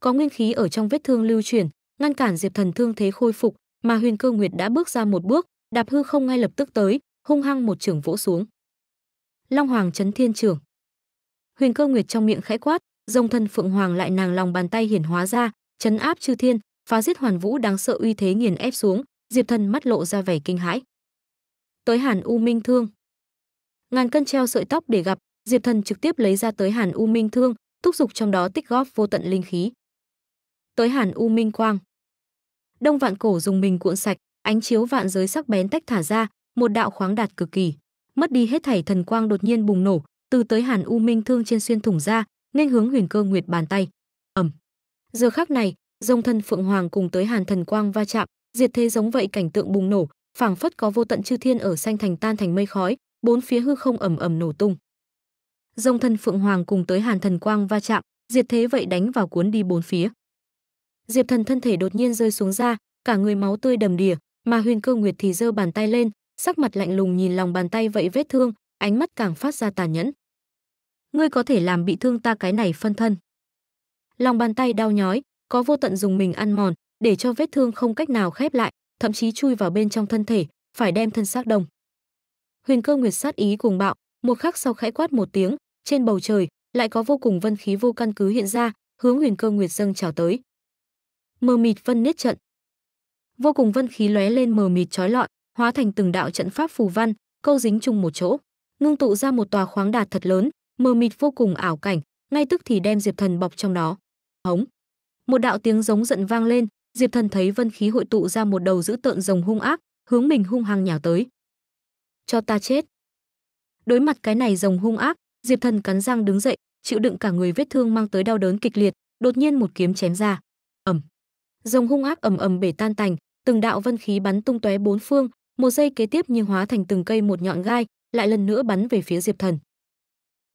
A: Có nguyên khí ở trong vết thương lưu chuyển, ngăn cản Diệp Thần thương thế khôi phục, mà Huyền Cơ Nguyệt đã bước ra một bước, đạp hư không ngay lập tức tới, hung hăng một trường vỗ xuống. Long Hoàng chấn thiên trường. Huyền Cơ Nguyệt trong miệng khẽ quát, rồng thân phượng hoàng lại nàng lòng bàn tay hiển hóa ra, chấn áp chư thiên, phá giết hoàn vũ đáng sợ uy thế nghiền ép xuống, Diệp Thần mắt lộ ra vẻ kinh hãi. Tới Hàn U Minh Thương. Ngàn cân treo sợi tóc để gặp, Diệp Thần trực tiếp lấy ra tới Hàn U Minh Thương, thúc dục trong đó tích góp vô tận linh khí. Tới Hàn U Minh Quang. Đông Vạn Cổ dùng mình cuộn sạch, ánh chiếu vạn giới sắc bén tách thả ra, một đạo khoáng đạt cực kỳ mất đi hết thảy thần quang đột nhiên bùng nổ từ tới hàn u minh thương trên xuyên thủng ra nên hướng huyền cơ nguyệt bàn tay ầm giờ khác này dông thân phượng hoàng cùng tới hàn thần quang va chạm diệt thế giống vậy cảnh tượng bùng nổ phảng phất có vô tận chư thiên ở xanh thành tan thành mây khói bốn phía hư không ầm ầm nổ tung dông thân phượng hoàng cùng tới hàn thần quang va chạm diệt thế vậy đánh vào cuốn đi bốn phía diệp thần thân thể đột nhiên rơi xuống ra cả người máu tươi đầm đìa mà huyền cơ nguyệt thì giơ bàn tay lên sắc mặt lạnh lùng nhìn lòng bàn tay vậy vết thương, ánh mắt càng phát ra tàn nhẫn. Ngươi có thể làm bị thương ta cái này phân thân. Lòng bàn tay đau nhói, có vô tận dùng mình ăn mòn, để cho vết thương không cách nào khép lại, thậm chí chui vào bên trong thân thể, phải đem thân xác đồng. Huyền Cơ Nguyệt sát ý cuồng bạo, một khắc sau khẽ quát một tiếng, trên bầu trời lại có vô cùng vân khí vô căn cứ hiện ra, hướng Huyền Cơ Nguyệt dâng trào tới. Mờ mịt vân nết trận. Vô cùng vân khí lóe lên mờ mịt trói lọi, hóa thành từng đạo trận pháp phù văn, câu dính chung một chỗ, ngưng tụ ra một tòa khoáng đạt thật lớn, mờ mịt vô cùng ảo cảnh, ngay tức thì đem Diệp Thần bọc trong đó. Hống! Một đạo tiếng giống giận vang lên, Diệp Thần thấy vân khí hội tụ ra một đầu dữ tợn rồng hung ác, hướng mình hung hăng nhào tới. Cho ta chết! Đối mặt cái này rồng hung ác, Diệp Thần cắn răng đứng dậy, chịu đựng cả người vết thương mang tới đau đớn kịch liệt, đột nhiên một kiếm chém ra. Ầm. Rồng hung ác ầm ầm bể tan tành, từng đạo vân khí bắn tung tóe bốn phương, một giây kế tiếp nhưng hóa thành từng cây một nhọn gai, lại lần nữa bắn về phía Diệp Thần.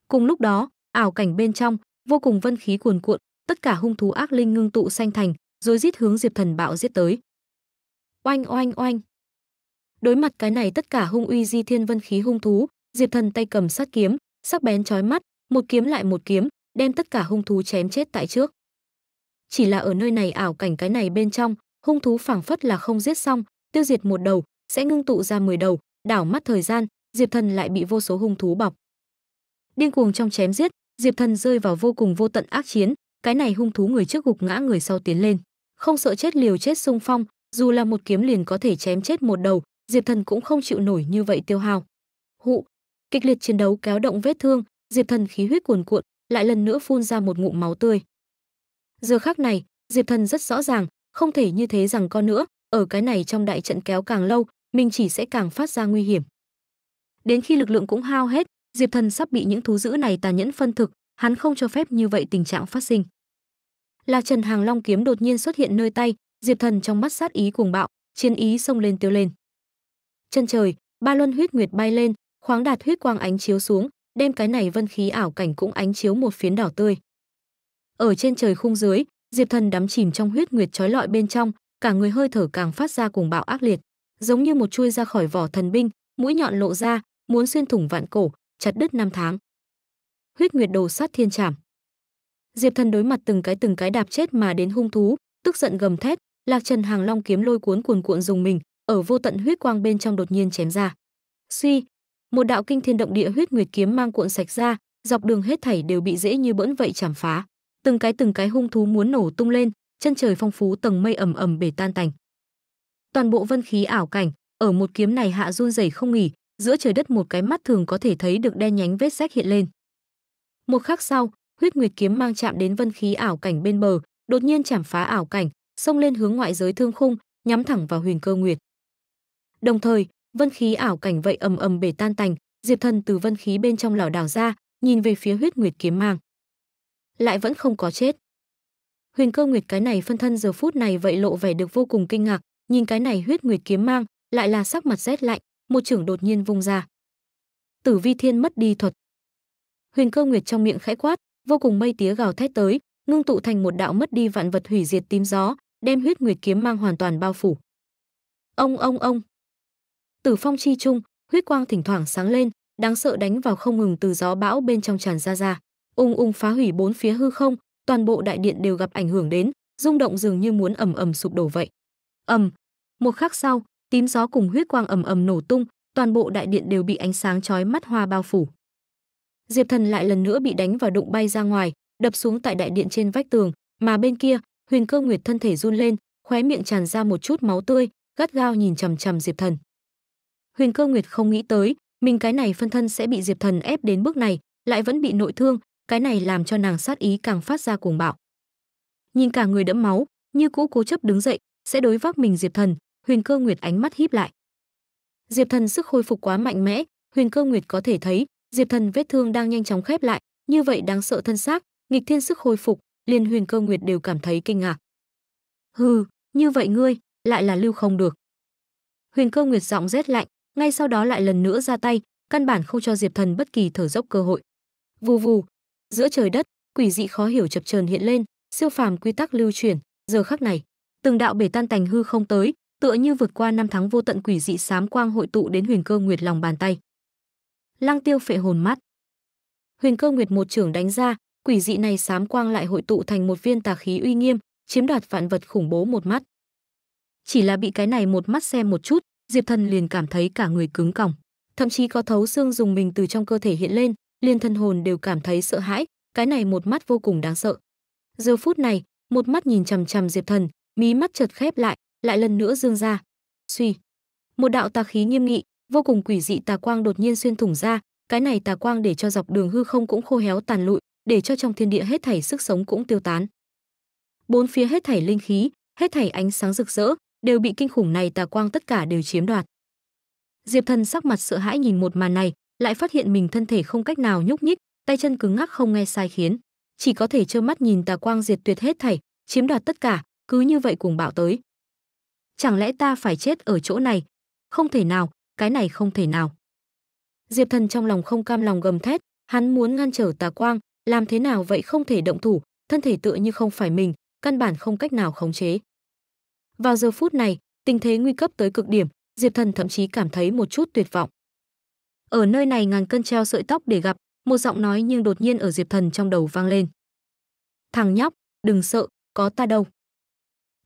A: Cùng lúc đó, ảo cảnh bên trong, vô cùng vân khí cuồn cuộn, tất cả hung thú ác linh ngưng tụ xanh thành, rồi giết hướng Diệp Thần bạo giết tới. Oanh oanh oanh. Đối mặt cái này tất cả hung uy di thiên vân khí hung thú, Diệp Thần tay cầm sát kiếm, sắc bén chói mắt, một kiếm lại một kiếm, đem tất cả hung thú chém chết tại trước. Chỉ là ở nơi này ảo cảnh cái này bên trong, hung thú phảng phất là không giết xong, tiêu diệt một đầu, sẽ ngưng tụ ra 10 đầu, đảo mắt thời gian, Diệp Thần lại bị vô số hung thú bọc. Điên cuồng trong chém giết, Diệp Thần rơi vào vô cùng vô tận ác chiến, cái này hung thú người trước gục ngã người sau tiến lên, không sợ chết liều chết xung phong, dù là một kiếm liền có thể chém chết một đầu, Diệp Thần cũng không chịu nổi như vậy tiêu hao. Hụ, kịch liệt chiến đấu kéo động vết thương, Diệp Thần khí huyết cuồn cuộn, lại lần nữa phun ra một ngụm máu tươi. Giờ khắc này, Diệp Thần rất rõ ràng, không thể như thế rằng con nữa, ở cái này trong đại trận kéo càng lâu, mình chỉ sẽ càng phát ra nguy hiểm. Đến khi lực lượng cũng hao hết, Diệp Thần sắp bị những thú dữ này tàn nhẫn phân thực, hắn không cho phép như vậy tình trạng phát sinh. Là Trần Hàng Long kiếm đột nhiên xuất hiện nơi tay, Diệp Thần trong mắt sát ý cuồng bạo, chiến ý xông lên tiêu lên. Chân trời, ba luân huyết nguyệt bay lên, khoáng đạt huyết quang ánh chiếu xuống, đem cái này vân khí ảo cảnh cũng ánh chiếu một phiến đỏ tươi. Ở trên trời khung dưới, Diệp Thần đắm chìm trong huyết nguyệt trói lọi bên trong, cả người hơi thở càng phát ra cuồng bạo ác liệt giống như một chui ra khỏi vỏ thần binh, mũi nhọn lộ ra, muốn xuyên thủng vạn cổ, chặt đứt năm tháng. Huyết Nguyệt Đồ sát thiên trảm. Diệp Thần đối mặt từng cái từng cái đạp chết mà đến hung thú, tức giận gầm thét, Lạc Trần Hàng Long kiếm lôi cuốn cuồn cuộn dùng mình, ở vô tận huyết quang bên trong đột nhiên chém ra. Suy, một đạo kinh thiên động địa huyết nguyệt kiếm mang cuộn sạch ra, dọc đường hết thảy đều bị dễ như bỡn vậy chảm phá. Từng cái từng cái hung thú muốn nổ tung lên, chân trời phong phú tầng mây ẩm ẩm bể tan tành toàn bộ vân khí ảo cảnh ở một kiếm này hạ run rẩy không nghỉ giữa trời đất một cái mắt thường có thể thấy được đen nhánh vết rách hiện lên một khắc sau huyết nguyệt kiếm mang chạm đến vân khí ảo cảnh bên bờ đột nhiên chạm phá ảo cảnh xông lên hướng ngoại giới thương khung nhắm thẳng vào huyền cơ nguyệt đồng thời vân khí ảo cảnh vậy ầm ầm bể tan tành diệp thần từ vân khí bên trong lảo đảo ra nhìn về phía huyết nguyệt kiếm mang lại vẫn không có chết huyền cơ nguyệt cái này phân thân giờ phút này vậy lộ vẻ được vô cùng kinh ngạc nhìn cái này huyết nguyệt kiếm mang, lại là sắc mặt rét lạnh, một trưởng đột nhiên vung ra. Tử Vi Thiên mất đi thuật. Huyền Cơ Nguyệt trong miệng khẽ quát, vô cùng mây tía gào thét tới, ngưng tụ thành một đạo mất đi vạn vật hủy diệt tím gió, đem huyết nguyệt kiếm mang hoàn toàn bao phủ. Ông ông ông. Tử Phong chi trung, huyết quang thỉnh thoảng sáng lên, đáng sợ đánh vào không ngừng từ gió bão bên trong tràn ra ra, ung ung phá hủy bốn phía hư không, toàn bộ đại điện đều gặp ảnh hưởng đến, rung động dường như muốn ầm ầm sụp đổ vậy ầm một khắc sau tím gió cùng huyết quang ầm ầm nổ tung toàn bộ đại điện đều bị ánh sáng chói mắt hoa bao phủ diệp thần lại lần nữa bị đánh và đụng bay ra ngoài đập xuống tại đại điện trên vách tường mà bên kia huyền cơ nguyệt thân thể run lên khóe miệng tràn ra một chút máu tươi gắt gao nhìn chằm chằm diệp thần huyền cơ nguyệt không nghĩ tới mình cái này phân thân sẽ bị diệp thần ép đến bước này lại vẫn bị nội thương cái này làm cho nàng sát ý càng phát ra cuồng bạo nhìn cả người đẫm máu như cũ cố chấp đứng dậy sẽ đối vác mình Diệp Thần, Huyền Cơ Nguyệt ánh mắt híp lại. Diệp Thần sức hồi phục quá mạnh mẽ, Huyền Cơ Nguyệt có thể thấy, Diệp Thần vết thương đang nhanh chóng khép lại, như vậy đáng sợ thân xác, nghịch thiên sức hồi phục, liền Huyền Cơ Nguyệt đều cảm thấy kinh ngạc. Hừ, như vậy ngươi, lại là lưu không được. Huyền Cơ Nguyệt giọng rét lạnh, ngay sau đó lại lần nữa ra tay, căn bản không cho Diệp Thần bất kỳ thở dốc cơ hội. Vù vù, giữa trời đất, quỷ dị khó hiểu chập chờn hiện lên, siêu phàm quy tắc lưu chuyển, giờ khắc này, từng đạo bể tan tành hư không tới, tựa như vượt qua năm tháng vô tận quỷ dị xám quang hội tụ đến Huyền Cơ Nguyệt lòng bàn tay. Lăng Tiêu phệ hồn mắt. Huyền Cơ Nguyệt một trưởng đánh ra, quỷ dị này xám quang lại hội tụ thành một viên tà khí uy nghiêm, chiếm đoạt vạn vật khủng bố một mắt. Chỉ là bị cái này một mắt xem một chút, Diệp Thần liền cảm thấy cả người cứng còng, thậm chí có thấu xương dùng mình từ trong cơ thể hiện lên, liền thân hồn đều cảm thấy sợ hãi, cái này một mắt vô cùng đáng sợ. Giờ phút này, một mắt nhìn chằm chằm Diệp Thần, mí mắt chợt khép lại, lại lần nữa dương ra. Suy, một đạo tà khí nghiêm nghị, vô cùng quỷ dị tà quang đột nhiên xuyên thủng ra, cái này tà quang để cho dọc đường hư không cũng khô héo tàn lụi, để cho trong thiên địa hết thảy sức sống cũng tiêu tán. Bốn phía hết thảy linh khí, hết thảy ánh sáng rực rỡ, đều bị kinh khủng này tà quang tất cả đều chiếm đoạt. Diệp Thần sắc mặt sợ hãi nhìn một màn này, lại phát hiện mình thân thể không cách nào nhúc nhích, tay chân cứng ngắc không nghe sai khiến, chỉ có thể trơ mắt nhìn tà quang diệt tuyệt hết thảy, chiếm đoạt tất cả, cứ như vậy cuồng bạo tới. Chẳng lẽ ta phải chết ở chỗ này? Không thể nào, cái này không thể nào. Diệp Thần trong lòng không cam lòng gầm thét, hắn muốn ngăn trở Tà Quang, làm thế nào vậy không thể động thủ, thân thể tựa như không phải mình, căn bản không cách nào khống chế. Vào giờ phút này, tình thế nguy cấp tới cực điểm, Diệp Thần thậm chí cảm thấy một chút tuyệt vọng. Ở nơi này ngàn cân treo sợi tóc để gặp, một giọng nói nhưng đột nhiên ở Diệp Thần trong đầu vang lên. Thằng nhóc, đừng sợ, có ta đâu.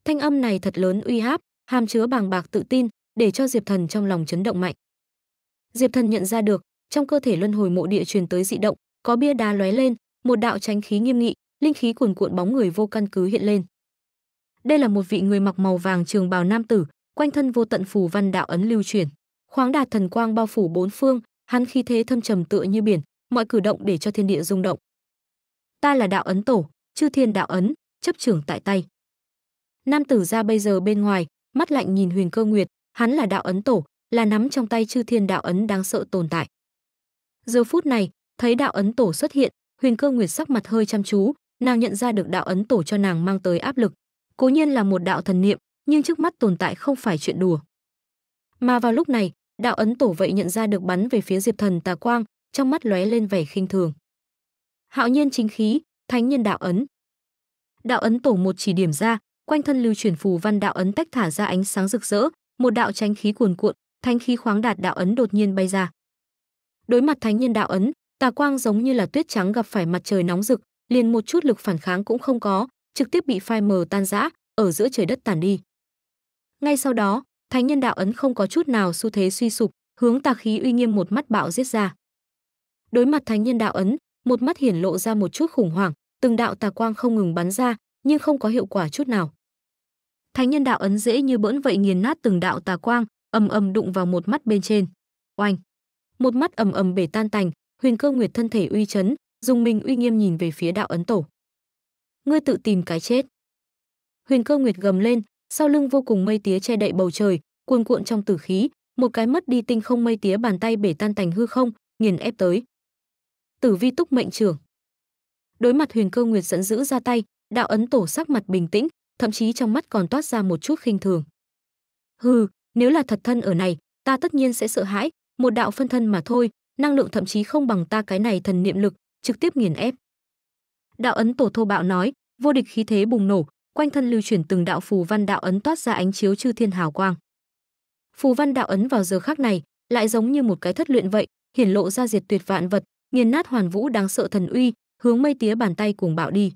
A: Thanh âm này thật lớn uy áp, hàm chứa bàng bạc tự tin, để cho Diệp Thần trong lòng chấn động mạnh. Diệp Thần nhận ra được, trong cơ thể luân hồi mộ địa truyền tới dị động, có bia đá lóe lên, một đạo tránh khí nghiêm nghị, linh khí cuồn cuộn bóng người vô căn cứ hiện lên. Đây là một vị người mặc màu vàng trường bào nam tử, quanh thân vô tận phù văn đạo ấn lưu chuyển, khoáng đạt thần quang bao phủ bốn phương, hắn khí thế thâm trầm tựa như biển, mọi cử động để cho thiên địa rung động. Ta là đạo ấn tổ, chư thiên đạo ấn, chấp trưởng tại tay. Nam tử ra bây giờ bên ngoài, mắt lạnh nhìn Huyền Cơ Nguyệt, hắn là đạo ấn tổ, là nắm trong tay chư thiên đạo ấn đáng sợ tồn tại. Giờ phút này, thấy đạo ấn tổ xuất hiện, Huyền Cơ Nguyệt sắc mặt hơi chăm chú, nàng nhận ra được đạo ấn tổ cho nàng mang tới áp lực. Cố nhiên là một đạo thần niệm, nhưng trước mắt tồn tại không phải chuyện đùa. Mà vào lúc này, đạo ấn tổ vậy nhận ra được bắn về phía Diệp Thần tà quang, trong mắt lóe lên vẻ khinh thường. Hạo nhiên chính khí, thánh nhân đạo ấn. Đạo ấn tổ một chỉ điểm ra, quanh thân lưu chuyển phù văn đạo ấn tách thả ra ánh sáng rực rỡ, một đạo tránh khí cuồn cuộn, thánh khí khoáng đạt đạo ấn đột nhiên bay ra. Đối mặt thánh nhân đạo ấn, tà quang giống như là tuyết trắng gặp phải mặt trời nóng rực, liền một chút lực phản kháng cũng không có, trực tiếp bị phai mờ tan rã, ở giữa trời đất tàn đi. Ngay sau đó, thánh nhân đạo ấn không có chút nào xu thế suy sụp, hướng tà khí uy nghiêm một mắt bạo giết ra. Đối mặt thánh nhân đạo ấn, một mắt hiển lộ ra một chút khủng hoảng, từng đạo tà quang không ngừng bắn ra, nhưng không có hiệu quả chút nào. Thánh nhân đạo ấn dễ như bỡn vậy nghiền nát từng đạo tà quang, ầm ầm đụng vào một mắt bên trên. Oanh! Một mắt ầm ầm bể tan tành, Huyền Cơ Nguyệt thân thể uy chấn, dùng mình uy nghiêm nhìn về phía đạo ấn tổ. Ngươi tự tìm cái chết. Huyền Cơ Nguyệt gầm lên, sau lưng vô cùng mây tía che đậy bầu trời, cuồn cuộn trong tử khí, một cái mất đi tinh không mây tía bàn tay bể tan tành hư không, nghiền ép tới. Tử Vi Túc mệnh trưởng. Đối mặt Huyền Cơ Nguyệt giận giữ ra tay, đạo ấn tổ sắc mặt bình tĩnh, thậm chí trong mắt còn toát ra một chút khinh thường. Hừ, nếu là thật thân ở này, ta tất nhiên sẽ sợ hãi, một đạo phân thân mà thôi, năng lượng thậm chí không bằng ta cái này thần niệm lực, trực tiếp nghiền ép. Đạo ấn tổ thô bạo nói, vô địch khí thế bùng nổ, quanh thân lưu chuyển từng đạo phù văn đạo ấn toát ra ánh chiếu chư thiên hào quang. Phù văn đạo ấn vào giờ khắc này, lại giống như một cái thất luyện vậy, hiển lộ ra diệt tuyệt vạn vật, nghiền nát hoàn vũ đáng sợ thần uy, hướng mây tía bàn tay cuồng bạo đi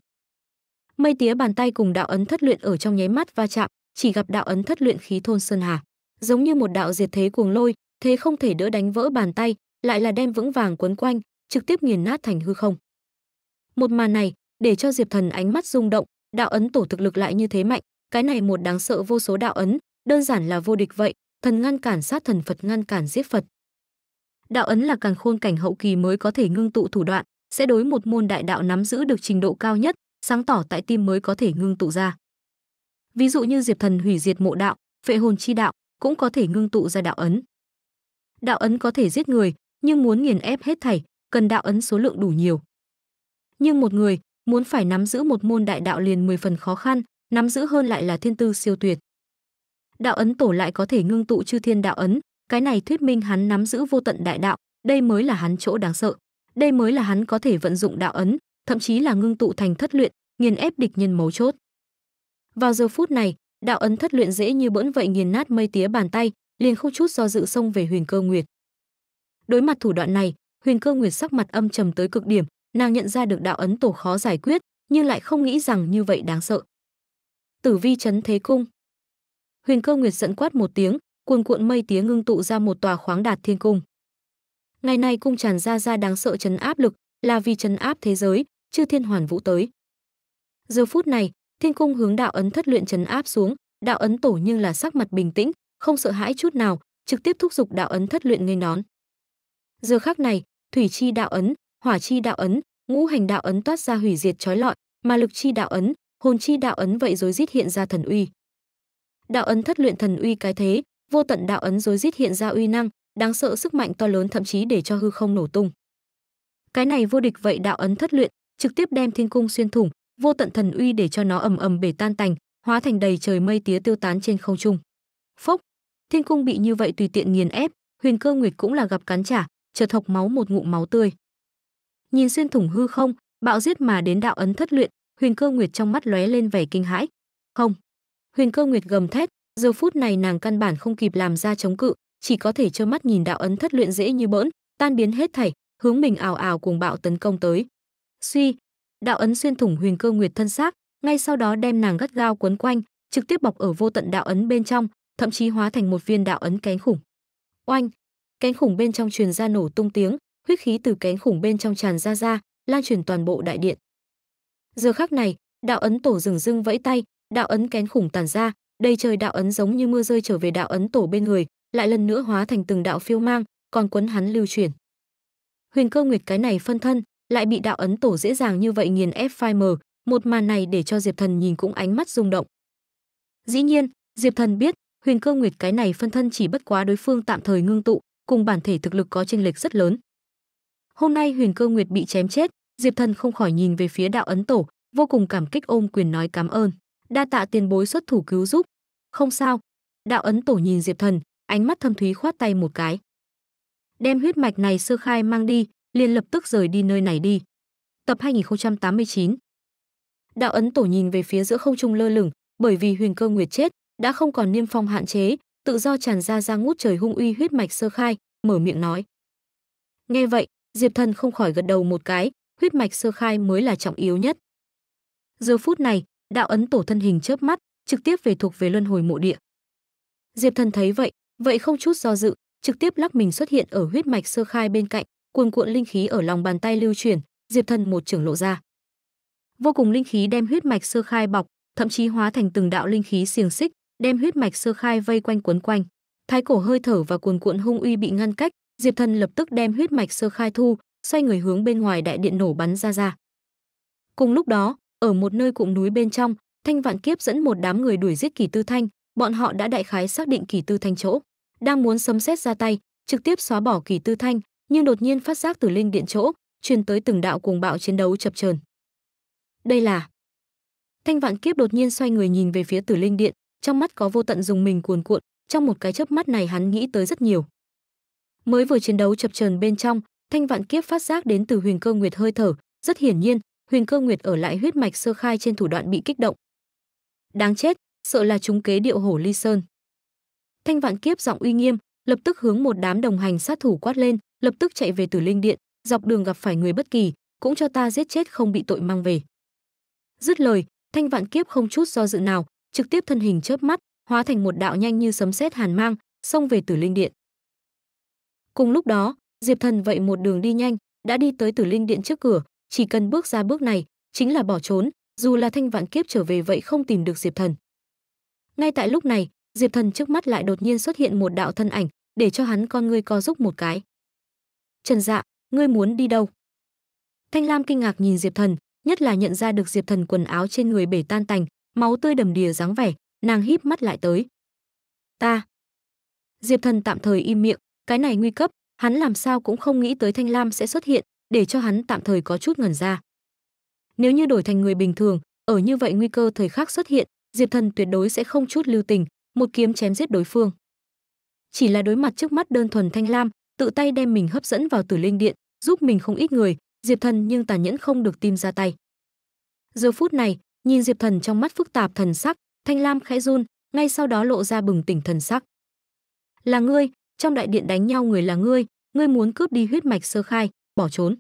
A: mây tía bàn tay cùng đạo ấn thất luyện ở trong nháy mắt va chạm chỉ gặp đạo ấn thất luyện khí thôn sơn hà giống như một đạo diệt thế cuồng lôi thế không thể đỡ đánh vỡ bàn tay lại là đem vững vàng quấn quanh trực tiếp nghiền nát thành hư không một màn này để cho diệp thần ánh mắt rung động đạo ấn tổ thực lực lại như thế mạnh cái này một đáng sợ vô số đạo ấn đơn giản là vô địch vậy thần ngăn cản sát thần phật ngăn cản giết phật đạo ấn là càng khôn cảnh hậu kỳ mới có thể ngưng tụ thủ đoạn sẽ đối một môn đại đạo nắm giữ được trình độ cao nhất sáng tỏ tại tim mới có thể ngưng tụ ra. Ví dụ như Diệp Thần hủy diệt mộ đạo, phệ hồn chi đạo cũng có thể ngưng tụ ra đạo ấn. Đạo ấn có thể giết người, nhưng muốn nghiền ép hết thảy, cần đạo ấn số lượng đủ nhiều. Nhưng một người muốn phải nắm giữ một môn đại đạo liền 10 phần khó khăn, nắm giữ hơn lại là thiên tư siêu tuyệt. Đạo ấn tổ lại có thể ngưng tụ chư thiên đạo ấn, cái này thuyết minh hắn nắm giữ vô tận đại đạo, đây mới là hắn chỗ đáng sợ. Đây mới là hắn có thể vận dụng đạo ấn, thậm chí là ngưng tụ thành thất luyện, nghiền ép địch nhân mấu chốt. Vào giờ phút này, đạo ấn thất luyện dễ như bỡn vậy nghiền nát mây tía bàn tay, liền không chút do dự xông về Huyền Cơ Nguyệt. Đối mặt thủ đoạn này, Huyền Cơ Nguyệt sắc mặt âm trầm tới cực điểm, nàng nhận ra được đạo ấn tổ khó giải quyết, nhưng lại không nghĩ rằng như vậy đáng sợ. Tử vi chấn thế cung. Huyền Cơ Nguyệt giận quát một tiếng, cuồn cuộn mây tía ngưng tụ ra một tòa khoáng đạt thiên cung. Ngày nay cung tràn ra ra đáng sợ chấn áp lực, là vì chấn áp thế giới, chư thiên hoàn vũ tới. Giờ phút này, thiên cung hướng đạo ấn thất luyện trấn áp xuống, đạo ấn tổ nhưng là sắc mặt bình tĩnh, không sợ hãi chút nào, trực tiếp thúc giục đạo ấn thất luyện nghênh đón. Giờ khắc này, thủy chi đạo ấn, hỏa chi đạo ấn, ngũ hành đạo ấn toát ra hủy diệt chói lọi, mà lực chi đạo ấn, hồn chi đạo ấn vậy rối rít hiện ra thần uy. Đạo ấn thất luyện thần uy cái thế, vô tận đạo ấn rối rít hiện ra uy năng, đáng sợ sức mạnh to lớn thậm chí để cho hư không nổ tung. Cái này vô địch vậy đạo ấn thất luyện, trực tiếp đem thiên cung xuyên thủng, vô tận thần uy để cho nó ầm ầm bể tan tành, hóa thành đầy trời mây tía tiêu tán trên không trung. Phốc, thiên cung bị như vậy tùy tiện nghiền ép, Huyền Cơ Nguyệt cũng là gặp cắn trả, chợt hộc máu một ngụm máu tươi. Nhìn xuyên thủng hư không, bạo giết mà đến đạo ấn thất luyện, Huyền Cơ Nguyệt trong mắt lóe lên vẻ kinh hãi. Không. Huyền Cơ Nguyệt gầm thét, giờ phút này nàng căn bản không kịp làm ra chống cự, chỉ có thể trơ mắt nhìn đạo ấn thất luyện dễ như bỡn, tan biến hết thảy, hướng mình ảo ảo cuồng bạo tấn công tới suy đạo ấn xuyên thủng huyền cơ nguyệt thân xác ngay sau đó đem nàng gắt gao quấn quanh trực tiếp bọc ở vô tận đạo ấn bên trong thậm chí hóa thành một viên đạo ấn kén khủng oanh kén khủng bên trong truyền ra nổ tung tiếng huyết khí từ kén khủng bên trong tràn ra ra lan truyền toàn bộ đại điện giờ khắc này đạo ấn tổ rừng rưng vẫy tay đạo ấn kén khủng tàn ra đầy trời đạo ấn giống như mưa rơi trở về đạo ấn tổ bên người lại lần nữa hóa thành từng đạo phiêu mang còn quấn hắn lưu truyền huyền cơ nguyệt cái này phân thân lại bị đạo ấn tổ dễ dàng như vậy nghiền ép phai mờ, một màn này để cho Diệp Thần nhìn cũng ánh mắt rung động. Dĩ nhiên, Diệp Thần biết, Huyền Cơ Nguyệt cái này phân thân chỉ bất quá đối phương tạm thời ngưng tụ, cùng bản thể thực lực có chênh lệch rất lớn. Hôm nay Huyền Cơ Nguyệt bị chém chết, Diệp Thần không khỏi nhìn về phía đạo ấn tổ, vô cùng cảm kích ôm quyền nói cảm ơn, đa tạ tiền bối xuất thủ cứu giúp. Không sao. Đạo ấn tổ nhìn Diệp Thần, ánh mắt thâm thúy khoát tay một cái. Đem huyết mạch này sơ khai mang đi, liền lập tức rời đi nơi này đi. Tập 2089 Đạo ấn tổ nhìn về phía giữa không trung lơ lửng, bởi vì huyền cơ nguyệt chết, đã không còn niêm phong hạn chế, tự do tràn ra ra ngút trời hung uy huyết mạch sơ khai, mở miệng nói. Nghe vậy, Diệp Thần không khỏi gật đầu một cái, huyết mạch sơ khai mới là trọng yếu nhất. Giờ phút này, đạo ấn tổ thân hình chớp mắt, trực tiếp về thuộc về luân hồi mộ địa. Diệp Thần thấy vậy, vậy không chút do dự, trực tiếp lắc mình xuất hiện ở huyết mạch sơ khai bên cạnh, cuồn cuộn linh khí ở lòng bàn tay lưu chuyển, Diệp Thần một trưởng lộ ra. Vô cùng linh khí đem huyết mạch sơ khai bọc, thậm chí hóa thành từng đạo linh khí xiềng xích, đem huyết mạch sơ khai vây quanh quấn quanh. Thái cổ hơi thở và cuồn cuộn hung uy bị ngăn cách, Diệp Thần lập tức đem huyết mạch sơ khai thu, xoay người hướng bên ngoài đại điện nổ bắn ra ra. Cùng lúc đó, ở một nơi cụm núi bên trong, Thanh Vạn Kiếp dẫn một đám người đuổi giết Kỳ Tư Thanh, bọn họ đã đại khái xác định Kỳ Tư Thanh chỗ, đang muốn sấm xét ra tay, trực tiếp xóa bỏ Kỳ Tư Thanh, nhưng đột nhiên phát giác từ linh điện chỗ, truyền tới từng đạo cuồng bạo chiến đấu chập chờn. Đây là Thanh Vạn Kiếp đột nhiên xoay người nhìn về phía Tử Linh Điện, trong mắt có vô tận dùng mình cuồn cuộn, trong một cái chớp mắt này hắn nghĩ tới rất nhiều. Mới vừa chiến đấu chập chờn bên trong, Thanh Vạn Kiếp phát giác đến từ Huyền Cơ Nguyệt hơi thở, rất hiển nhiên, Huyền Cơ Nguyệt ở lại huyết mạch sơ khai trên thủ đoạn bị kích động. Đáng chết, sợ là chúng kế điệu hổ ly sơn. Thanh Vạn Kiếp giọng uy nghiêm, lập tức hướng một đám đồng hành sát thủ quát lên, lập tức chạy về Tử Linh Điện, dọc đường gặp phải người bất kỳ, cũng cho ta giết chết không bị tội mang về. Dứt lời, Thanh Vạn Kiếp không chút do dự nào, trực tiếp thân hình chớp mắt, hóa thành một đạo nhanh như sấm sét hàn mang, xông về Tử Linh Điện. Cùng lúc đó, Diệp Thần vậy một đường đi nhanh, đã đi tới Tử Linh Điện trước cửa, chỉ cần bước ra bước này, chính là bỏ trốn, dù là Thanh Vạn Kiếp trở về vậy không tìm được Diệp Thần. Ngay tại lúc này, diệp thần trước mắt lại đột nhiên xuất hiện một đạo thân ảnh để cho hắn con ngươi co giúp một cái trần dạ ngươi muốn đi đâu thanh lam kinh ngạc nhìn diệp thần nhất là nhận ra được diệp thần quần áo trên người bể tan tành máu tươi đầm đìa dáng vẻ nàng híp mắt lại tới ta diệp thần tạm thời im miệng cái này nguy cấp hắn làm sao cũng không nghĩ tới thanh lam sẽ xuất hiện để cho hắn tạm thời có chút ngẩn ra nếu như đổi thành người bình thường ở như vậy nguy cơ thời khắc xuất hiện diệp thần tuyệt đối sẽ không chút lưu tình một kiếm chém giết đối phương. Chỉ là đối mặt trước mắt đơn thuần Thanh Lam, tự tay đem mình hấp dẫn vào Tử Linh Điện, giúp mình không ít người, Diệp Thần nhưng tàn nhẫn không được tim ra tay. Giờ phút này, nhìn Diệp Thần trong mắt phức tạp thần sắc, Thanh Lam khẽ run, ngay sau đó lộ ra bừng tỉnh thần sắc. "Là ngươi, trong đại điện đánh nhau người là ngươi, ngươi muốn cướp đi huyết mạch sơ khai, bỏ trốn."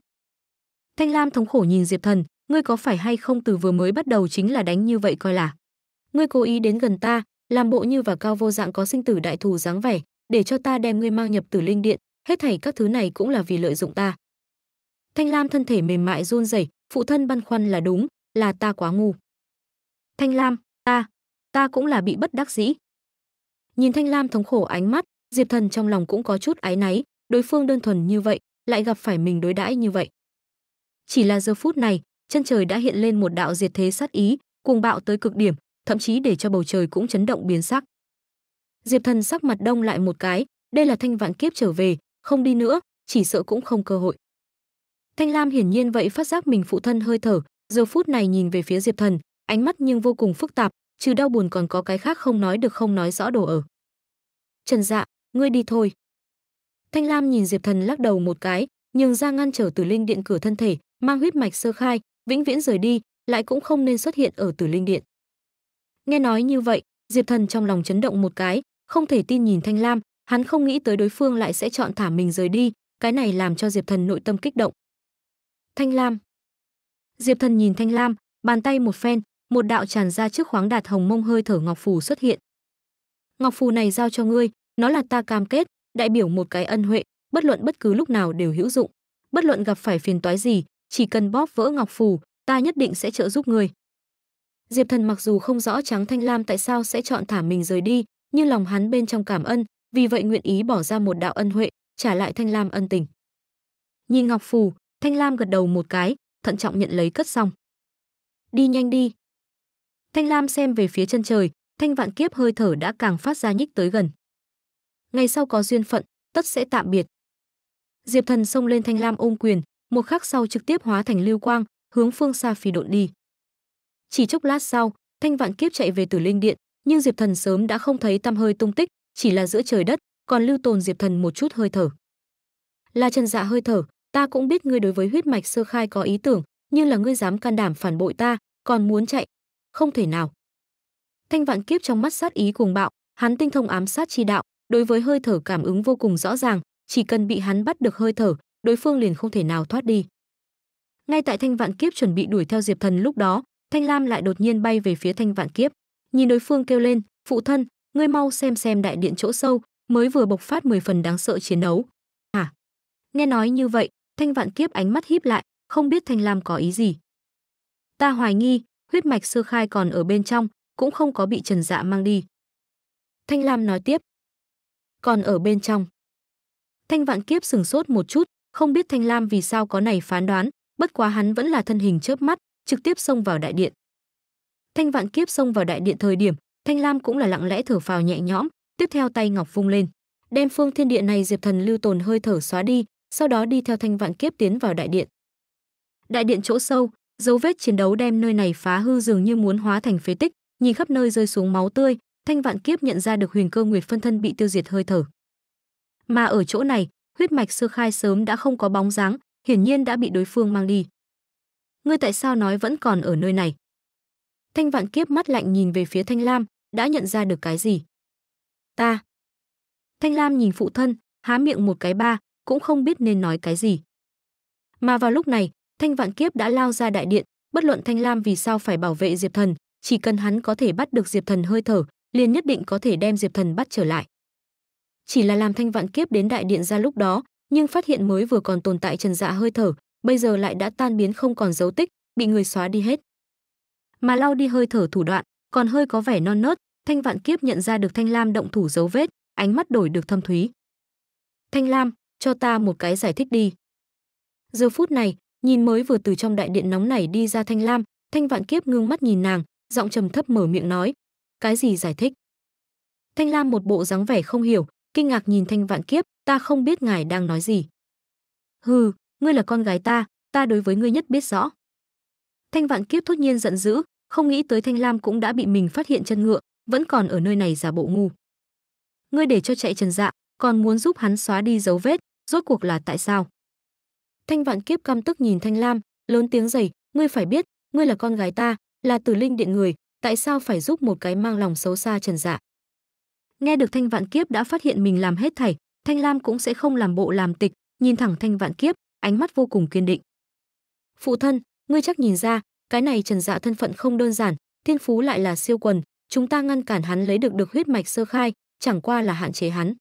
A: Thanh Lam thống khổ nhìn Diệp Thần, "Ngươi có phải hay không từ vừa mới bắt đầu chính là đánh như vậy coi là? Ngươi cố ý đến gần ta, làm bộ như và cao vô dạng có sinh tử đại thù dáng vẻ, để cho ta đem ngươi mang nhập Tử Linh Điện, hết thảy các thứ này cũng là vì lợi dụng ta. Thanh Lam thân thể mềm mại run rẩy, phụ thân băn khoăn là đúng, là ta quá ngu. Thanh Lam, ta, ta cũng là bị bất đắc dĩ. Nhìn Thanh Lam thống khổ ánh mắt, Diệp Thần trong lòng cũng có chút áy náy, đối phương đơn thuần như vậy, lại gặp phải mình đối đãi như vậy. Chỉ là giờ phút này, chân trời đã hiện lên một đạo diệt thế sát ý, cuồng bạo tới cực điểm, thậm chí để cho bầu trời cũng chấn động biến sắc. Diệp Thần sắc mặt đông lại một cái, đây là Thanh Vạn Kiếp trở về, không đi nữa, chỉ sợ cũng không cơ hội. Thanh Lam hiển nhiên vậy phát giác mình phụ thân hơi thở, giờ phút này nhìn về phía Diệp Thần, ánh mắt nhưng vô cùng phức tạp, trừ đau buồn còn có cái khác không nói được không nói rõ đồ ở. Trần Dạ, ngươi đi thôi. Thanh Lam nhìn Diệp Thần lắc đầu một cái, nhưng ra ngăn trở Tử Linh Điện cửa thân thể, mang huyết mạch sơ khai, vĩnh viễn rời đi, lại cũng không nên xuất hiện ở Tử Linh Điện. Nghe nói như vậy, Diệp Thần trong lòng chấn động một cái, không thể tin nhìn Thanh Lam, hắn không nghĩ tới đối phương lại sẽ chọn thả mình rời đi, cái này làm cho Diệp Thần nội tâm kích động. Thanh Lam. Diệp Thần nhìn Thanh Lam, bàn tay một phen, một đạo tràn ra trước khoáng đạt hồng mông hơi thở ngọc phù xuất hiện. Ngọc phù này giao cho ngươi, nó là ta cam kết, đại biểu một cái ân huệ, bất luận bất cứ lúc nào đều hữu dụng, bất luận gặp phải phiền toái gì, chỉ cần bóp vỡ ngọc phù, ta nhất định sẽ trợ giúp ngươi. Diệp Thần mặc dù không rõ Tráng Thanh Lam tại sao sẽ chọn thả mình rời đi, nhưng lòng hắn bên trong cảm ơn, vì vậy nguyện ý bỏ ra một đạo ân huệ, trả lại Thanh Lam ân tình. Nhìn Ngọc Phù, Thanh Lam gật đầu một cái, thận trọng nhận lấy cất xong. Đi nhanh đi. Thanh Lam xem về phía chân trời, Thanh Vạn Kiếp hơi thở đã càng phát ra nhích tới gần. Ngày sau có duyên phận, tất sẽ tạm biệt. Diệp Thần xông lên Thanh Lam ôm quyền, một khắc sau trực tiếp hóa thành lưu quang, hướng phương xa phi độn đi. Chỉ chốc lát sau, Thanh Vạn Kiếp chạy về từ Linh Điện, nhưng Diệp Thần sớm đã không thấy tăm hơi tung tích, chỉ là giữa trời đất, còn lưu tồn Diệp Thần một chút hơi thở. Là Trần Dạ hơi thở, ta cũng biết ngươi đối với huyết mạch sơ khai có ý tưởng, nhưng là ngươi dám can đảm phản bội ta, còn muốn chạy, không thể nào. Thanh Vạn Kiếp trong mắt sát ý cuồng bạo, hắn tinh thông ám sát chi đạo, đối với hơi thở cảm ứng vô cùng rõ ràng, chỉ cần bị hắn bắt được hơi thở, đối phương liền không thể nào thoát đi. Ngay tại Thanh Vạn Kiếp chuẩn bị đuổi theo Diệp Thần lúc đó, Thanh Lam lại đột nhiên bay về phía Thanh Vạn Kiếp, nhìn đối phương kêu lên, "Phụ thân, ngươi mau xem xem đại điện chỗ sâu, mới vừa bộc phát 10 phần đáng sợ chiến đấu." "Hả?" Nghe nói như vậy, Thanh Vạn Kiếp ánh mắt híp lại, không biết Thanh Lam có ý gì. "Ta hoài nghi, huyết mạch sơ khai còn ở bên trong, cũng không có bị Trần Dạ mang đi." Thanh Lam nói tiếp, "Còn ở bên trong." Thanh Vạn Kiếp sừng sốt một chút, không biết Thanh Lam vì sao có này phán đoán, bất quá hắn vẫn là thân hình chớp mắt, trực tiếp xông vào đại điện. Thanh Vạn Kiếp xông vào đại điện thời điểm, Thanh Lam cũng là lặng lẽ thở phào nhẹ nhõm, tiếp theo tay ngọc vung lên, đem phương thiên địa này Diệp Thần lưu tồn hơi thở xóa đi, sau đó đi theo Thanh Vạn Kiếp tiến vào đại điện. Đại điện chỗ sâu, dấu vết chiến đấu đem nơi này phá hư dường như muốn hóa thành phế tích, nhìn khắp nơi rơi xuống máu tươi, Thanh Vạn Kiếp nhận ra được Huyền Cơ Nguyệt phân thân bị tiêu diệt hơi thở. Mà ở chỗ này, huyết mạch sơ khai sớm đã không có bóng dáng, hiển nhiên đã bị đối phương mang đi ngươi tại sao nói vẫn còn ở nơi này? Thanh Vạn Kiếp mắt lạnh nhìn về phía Thanh Lam, đã nhận ra được cái gì? Ta. Thanh Lam nhìn phụ thân, há miệng một cái ba, cũng không biết nên nói cái gì. Mà vào lúc này, Thanh Vạn Kiếp đã lao ra đại điện, bất luận Thanh Lam vì sao phải bảo vệ Diệp Thần, chỉ cần hắn có thể bắt được Diệp Thần hơi thở, liền nhất định có thể đem Diệp Thần bắt trở lại. Chỉ là làm Thanh Vạn Kiếp đến đại điện ra lúc đó, nhưng phát hiện mới vừa còn tồn tại Trần Dạ hơi thở, bây giờ lại đã tan biến không còn dấu tích, bị người xóa đi hết. Mà lau đi hơi thở thủ đoạn, còn hơi có vẻ non nớt, Thanh Vạn Kiếp nhận ra được Thanh Lam động thủ dấu vết, ánh mắt đổi được thâm thúy. Thanh Lam, cho ta một cái giải thích đi. Giờ phút này, nhìn mới vừa từ trong đại điện nóng này đi ra Thanh Lam, Thanh Vạn Kiếp ngưng mắt nhìn nàng, giọng trầm thấp mở miệng nói, cái gì giải thích? Thanh Lam một bộ dáng vẻ không hiểu, kinh ngạc nhìn Thanh Vạn Kiếp, ta không biết ngài đang nói gì. Hừ, ngươi là con gái ta, ta đối với ngươi nhất biết rõ. Thanh Vạn Kiếp thốt nhiên giận dữ, không nghĩ tới Thanh Lam cũng đã bị mình phát hiện chân ngựa, vẫn còn ở nơi này giả bộ ngu. Ngươi để cho chạy Trần Dạ, còn muốn giúp hắn xóa đi dấu vết, rốt cuộc là tại sao? Thanh Vạn Kiếp căm tức nhìn Thanh Lam, lớn tiếng rầy, ngươi phải biết, ngươi là con gái ta, là Tử Linh điện người, tại sao phải giúp một cái mang lòng xấu xa Trần Dạ? Nghe được Thanh Vạn Kiếp đã phát hiện mình làm hết thảy, Thanh Lam cũng sẽ không làm bộ làm tịch, nhìn thẳng Thanh Vạn Kiếp, ánh mắt vô cùng kiên định. "Phụ thân, ngươi chắc nhìn ra, cái này Trần Dạ thân phận không đơn giản, thiên phú lại là siêu quần, chúng ta ngăn cản hắn lấy được được huyết mạch sơ khai, chẳng qua là hạn chế hắn."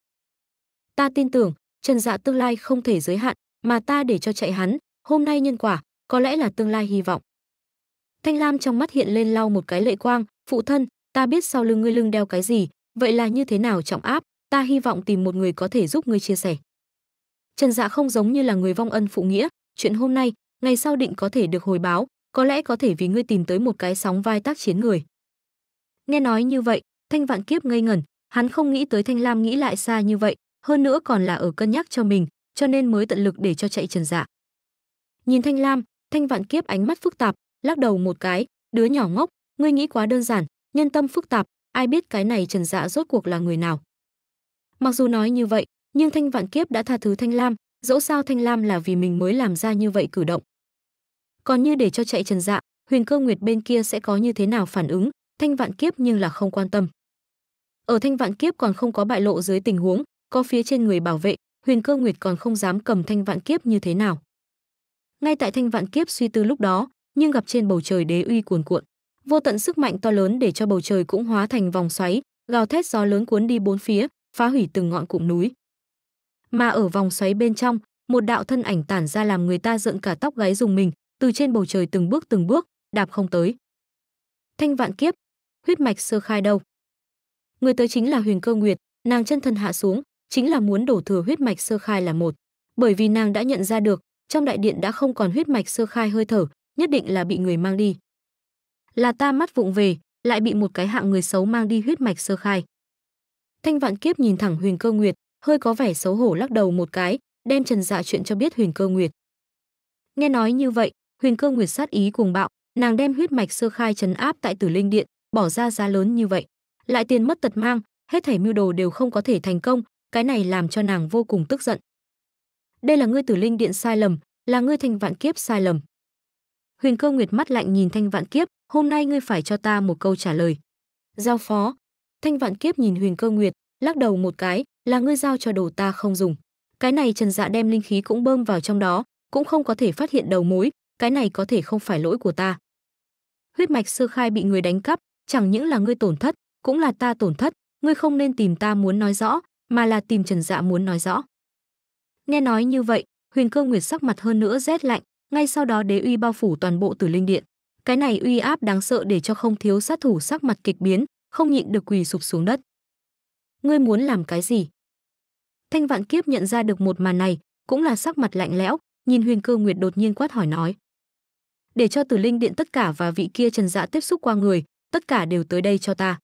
A: "Ta tin tưởng, Trần Dạ tương lai không thể giới hạn, mà ta để cho chạy hắn, hôm nay nhân quả, có lẽ là tương lai hy vọng." Thanh Lam trong mắt hiện lên lau một cái lệ quang, "Phụ thân, ta biết sau lưng ngươi lưng đeo cái gì, vậy là như thế nào trọng áp, ta hy vọng tìm một người có thể giúp ngươi chia sẻ." Trần Dạ không giống như là người vong ân phụ nghĩa, chuyện hôm nay, ngày sau định có thể được hồi báo, có lẽ có thể vì ngươi tìm tới một cái sóng vai tác chiến người. Nghe nói như vậy, Thanh Vạn Kiếp ngây ngẩn, hắn không nghĩ tới Thanh Lam nghĩ lại xa như vậy, hơn nữa còn là ở cân nhắc cho mình, cho nên mới tận lực để cho chạy Trần Dạ. Nhìn Thanh Lam, Thanh Vạn Kiếp ánh mắt phức tạp, lắc đầu một cái, đứa nhỏ ngốc, ngươi nghĩ quá đơn giản, nhân tâm phức tạp, ai biết cái này Trần Dạ rốt cuộc là người nào. Mặc dù nói như vậy, nhưng Thanh Vạn Kiếp đã tha thứ Thanh Lam, dẫu sao Thanh Lam là vì mình mới làm ra như vậy cử động. Còn như để cho chạy Trần Dạ, Huyền Cơ Nguyệt bên kia sẽ có như thế nào phản ứng, Thanh Vạn Kiếp nhưng là không quan tâm. Ở Thanh Vạn Kiếp còn không có bại lộ dưới tình huống, có phía trên người bảo vệ, Huyền Cơ Nguyệt còn không dám cầm Thanh Vạn Kiếp như thế nào. Ngay tại Thanh Vạn Kiếp suy tư lúc đó, nhưng gặp trên bầu trời đế uy cuồn cuộn, vô tận sức mạnh to lớn để cho bầu trời cũng hóa thành vòng xoáy, gào thét gió lớn cuốn đi bốn phía, phá hủy từng ngọn cụm núi mà ở vòng xoáy bên trong, một đạo thân ảnh tản ra làm người ta dựng cả tóc gáy dùng mình, từ trên bầu trời từng bước từng bước, đạp không tới. Thanh vạn kiếp, huyết mạch sơ khai đâu? Người tới chính là Huyền Cơ Nguyệt, nàng chân thân hạ xuống, chính là muốn đổ thừa huyết mạch sơ khai là một, bởi vì nàng đã nhận ra được, trong đại điện đã không còn huyết mạch sơ khai hơi thở, nhất định là bị người mang đi. Là ta mắt vụng về, lại bị một cái hạng người xấu mang đi huyết mạch sơ khai. Thanh Vạn Kiếp nhìn thẳng Huyền Cơ Nguyệt, hơi có vẻ xấu hổ lắc đầu một cái, đem Trần Dạ chuyện cho biết Huyền Cơ Nguyệt. Nghe nói như vậy, Huyền Cơ Nguyệt sát ý cuồng bạo, nàng đem huyết mạch sơ khai trấn áp tại Tử Linh Điện, bỏ ra giá lớn như vậy, lại tiền mất tật mang, hết thảy mưu đồ đều không có thể thành công, cái này làm cho nàng vô cùng tức giận. Đây là ngươi Tử Linh Điện sai lầm, là ngươi Thanh Vạn Kiếp sai lầm. Huyền Cơ Nguyệt mắt lạnh nhìn Thanh Vạn Kiếp, hôm nay ngươi phải cho ta một câu trả lời. Giao phó. Thanh Vạn Kiếp nhìn Huyền Cơ Nguyệt, lắc đầu một cái, là ngươi giao cho đồ ta không dùng. Cái này Trần Dạ đem linh khí cũng bơm vào trong đó, cũng không có thể phát hiện đầu mối, cái này có thể không phải lỗi của ta. Huyết mạch sơ khai bị người đánh cắp, chẳng những là ngươi tổn thất, cũng là ta tổn thất, ngươi không nên tìm ta muốn nói rõ, mà là tìm Trần Dạ muốn nói rõ. Nghe nói như vậy, Huyền Cơ Nguyệt sắc mặt hơn nữa rét lạnh, ngay sau đó đế uy bao phủ toàn bộ Tử Linh Điện. Cái này uy áp đáng sợ để cho không thiếu sát thủ sắc mặt kịch biến, không nhịn được quỳ sụp xuống đất ngươi muốn làm cái gì? Thanh Vạn Kiếp nhận ra được một màn này, cũng là sắc mặt lạnh lẽo, nhìn Huyền Cơ Nguyệt đột nhiên quát hỏi nói. Để cho Tử Linh Điện tất cả và vị kia Trần Dạ tiếp xúc qua người, tất cả đều tới đây cho ta.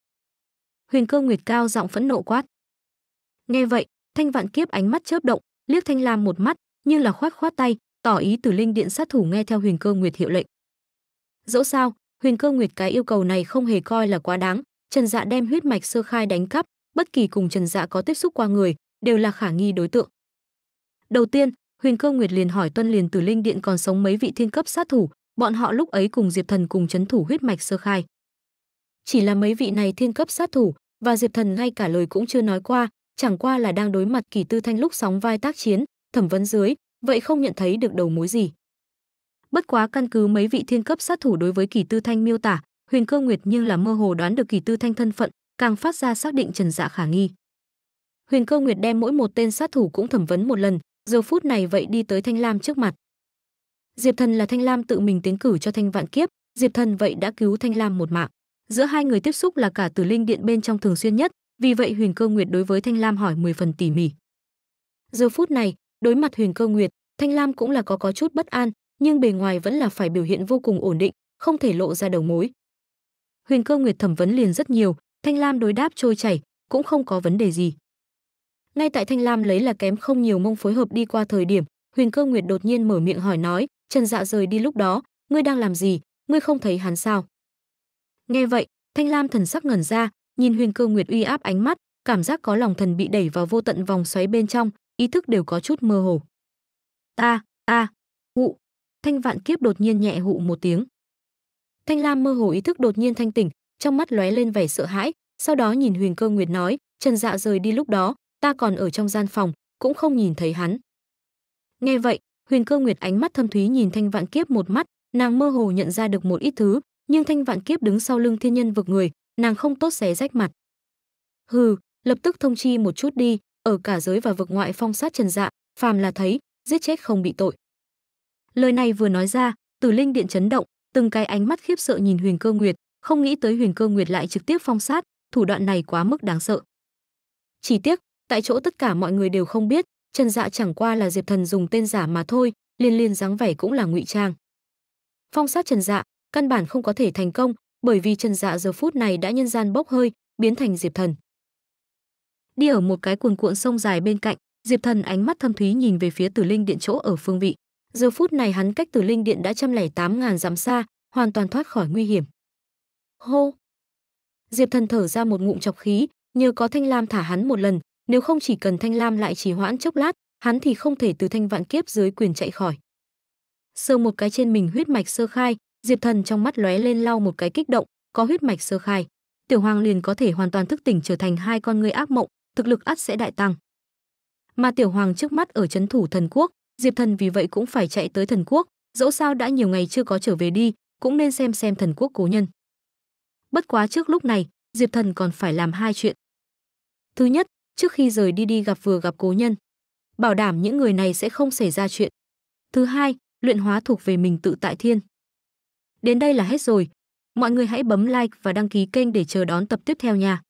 A: Huyền Cơ Nguyệt cao giọng phẫn nộ quát. Nghe vậy, Thanh Vạn Kiếp ánh mắt chớp động, liếc Thanh Lam một mắt, nhưng là khoát khoát tay, tỏ ý Tử Linh Điện sát thủ nghe theo Huyền Cơ Nguyệt hiệu lệnh. Dẫu sao, Huyền Cơ Nguyệt cái yêu cầu này không hề coi là quá đáng, Trần Dạ đem huyết mạch sơ khai đánh cắp, bất kỳ cùng Trần Dạ có tiếp xúc qua người đều là khả nghi đối tượng. Đầu tiên, Huyền Cơ Nguyệt liền hỏi Tuân Liền Tử Linh Điện còn sống mấy vị thiên cấp sát thủ, bọn họ lúc ấy cùng Diệp Thần cùng chấn thủ huyết mạch sơ khai. Chỉ là mấy vị này thiên cấp sát thủ và Diệp Thần ngay cả lời cũng chưa nói qua, chẳng qua là đang đối mặt Kỳ Tư Thanh lúc sóng vai tác chiến, thẩm vấn dưới, vậy không nhận thấy được đầu mối gì. Bất quá căn cứ mấy vị thiên cấp sát thủ đối với Kỳ Tư Thanh miêu tả, Huyền Cơ Nguyệt nhưng là mơ hồ đoán được Kỳ Tư Thanh thân phận, càng phát ra xác định Trần Dạ khả nghi. Huyền Cơ Nguyệt đem mỗi một tên sát thủ cũng thẩm vấn một lần, giờ phút này vậy đi tới Thanh Lam trước mặt. Diệp Thần là Thanh Lam tự mình tiến cử cho Thanh Vạn Kiếp, Diệp Thần vậy đã cứu Thanh Lam một mạng. Giữa hai người tiếp xúc là cả Tử Linh Điện bên trong thường xuyên nhất, vì vậy Huyền Cơ Nguyệt đối với Thanh Lam hỏi 10 phần tỉ mỉ. Giờ phút này, đối mặt Huyền Cơ Nguyệt, Thanh Lam cũng là có có chút bất an, nhưng bề ngoài vẫn là phải biểu hiện vô cùng ổn định, không thể lộ ra đầu mối. Huyền Cơ Nguyệt thẩm vấn liền rất nhiều, Thanh Lam đối đáp trôi chảy, cũng không có vấn đề gì. Ngay tại Thanh Lam lấy là kém không nhiều mông phối hợp đi qua thời điểm, Huyền Cơ Nguyệt đột nhiên mở miệng hỏi nói, Trần Dạ rời đi lúc đó, ngươi đang làm gì, ngươi không thấy hắn sao? Nghe vậy, Thanh Lam thần sắc ngẩn ra, nhìn Huyền Cơ Nguyệt uy áp ánh mắt, cảm giác có lòng thần bị đẩy vào vô tận vòng xoáy bên trong, ý thức đều có chút mơ hồ. Ta, a, hụ. Thanh Vạn Kiếp đột nhiên nhẹ hụ một tiếng. Thanh Lam mơ hồ ý thức đột nhiên thanh tỉnh, trong mắt lóe lên vẻ sợ hãi, sau đó nhìn Huyền Cơ Nguyệt nói, Trần Dạ rời đi lúc đó, ta còn ở trong gian phòng, cũng không nhìn thấy hắn. Nghe vậy, Huyền Cơ Nguyệt ánh mắt thâm thúy nhìn Thanh Vạn Kiếp một mắt, nàng mơ hồ nhận ra được một ít thứ, nhưng Thanh Vạn Kiếp đứng sau lưng thiên nhân vực người, nàng không tốt xé rách mặt. Hừ, lập tức thông chi một chút đi, ở cả giới và vực ngoại phong sát Trần Dạ, phàm là thấy, giết chết không bị tội. Lời này vừa nói ra, Tử Linh điện chấn động, từng cái ánh mắt khiếp sợ nhìn Huyền Cơ Nguyệt, không nghĩ tới Huyền Cơ Nguyệt lại trực tiếp phong sát, thủ đoạn này quá mức đáng sợ. Chỉ tiếc, tại chỗ tất cả mọi người đều không biết, Trần Dạ chẳng qua là Diệp Thần dùng tên giả mà thôi, liên liên dáng vẻ cũng là ngụy trang. Phong sát Trần Dạ, căn bản không có thể thành công, bởi vì Trần Dạ giờ phút này đã nhân gian bốc hơi, biến thành Diệp Thần. Đi ở một cái cuồn cuộn sông dài bên cạnh, Diệp Thần ánh mắt thâm thúy nhìn về phía Tử Linh Điện chỗ ở phương vị. Giờ phút này hắn cách Tử Linh Điện đã trăm lẻ tám ngàn dặm xa, hoàn toàn thoát khỏi nguy hiểm. Hô! Diệp Thần thở ra một ngụm chọc khí, nhờ có Thanh Lam thả hắn một lần, nếu không chỉ cần Thanh Lam lại trì hoãn chốc lát, hắn thì không thể từ thanh vạn kiếp dưới quyền chạy khỏi. Sơ một cái trên mình huyết mạch sơ khai, Diệp Thần trong mắt lóe lên lau một cái kích động, có huyết mạch sơ khai, Tiểu Hoàng liền có thể hoàn toàn thức tỉnh trở thành hai con người ác mộng, thực lực ắt sẽ đại tăng. Mà Tiểu Hoàng trước mắt ở trấn thủ thần quốc, Diệp Thần vì vậy cũng phải chạy tới thần quốc, dẫu sao đã nhiều ngày chưa có trở về đi, cũng nên xem xem thần quốc cố nhân. Bất quá trước lúc này, Diệp Thần còn phải làm hai chuyện. Thứ nhất, trước khi rời đi đi gặp vừa gặp cố nhân, bảo đảm những người này sẽ không xảy ra chuyện. Thứ hai, luyện hóa thuộc về mình tự tại thiên. Đến đây là hết rồi. Mọi người hãy bấm like và đăng ký kênh để chờ đón tập tiếp theo nha.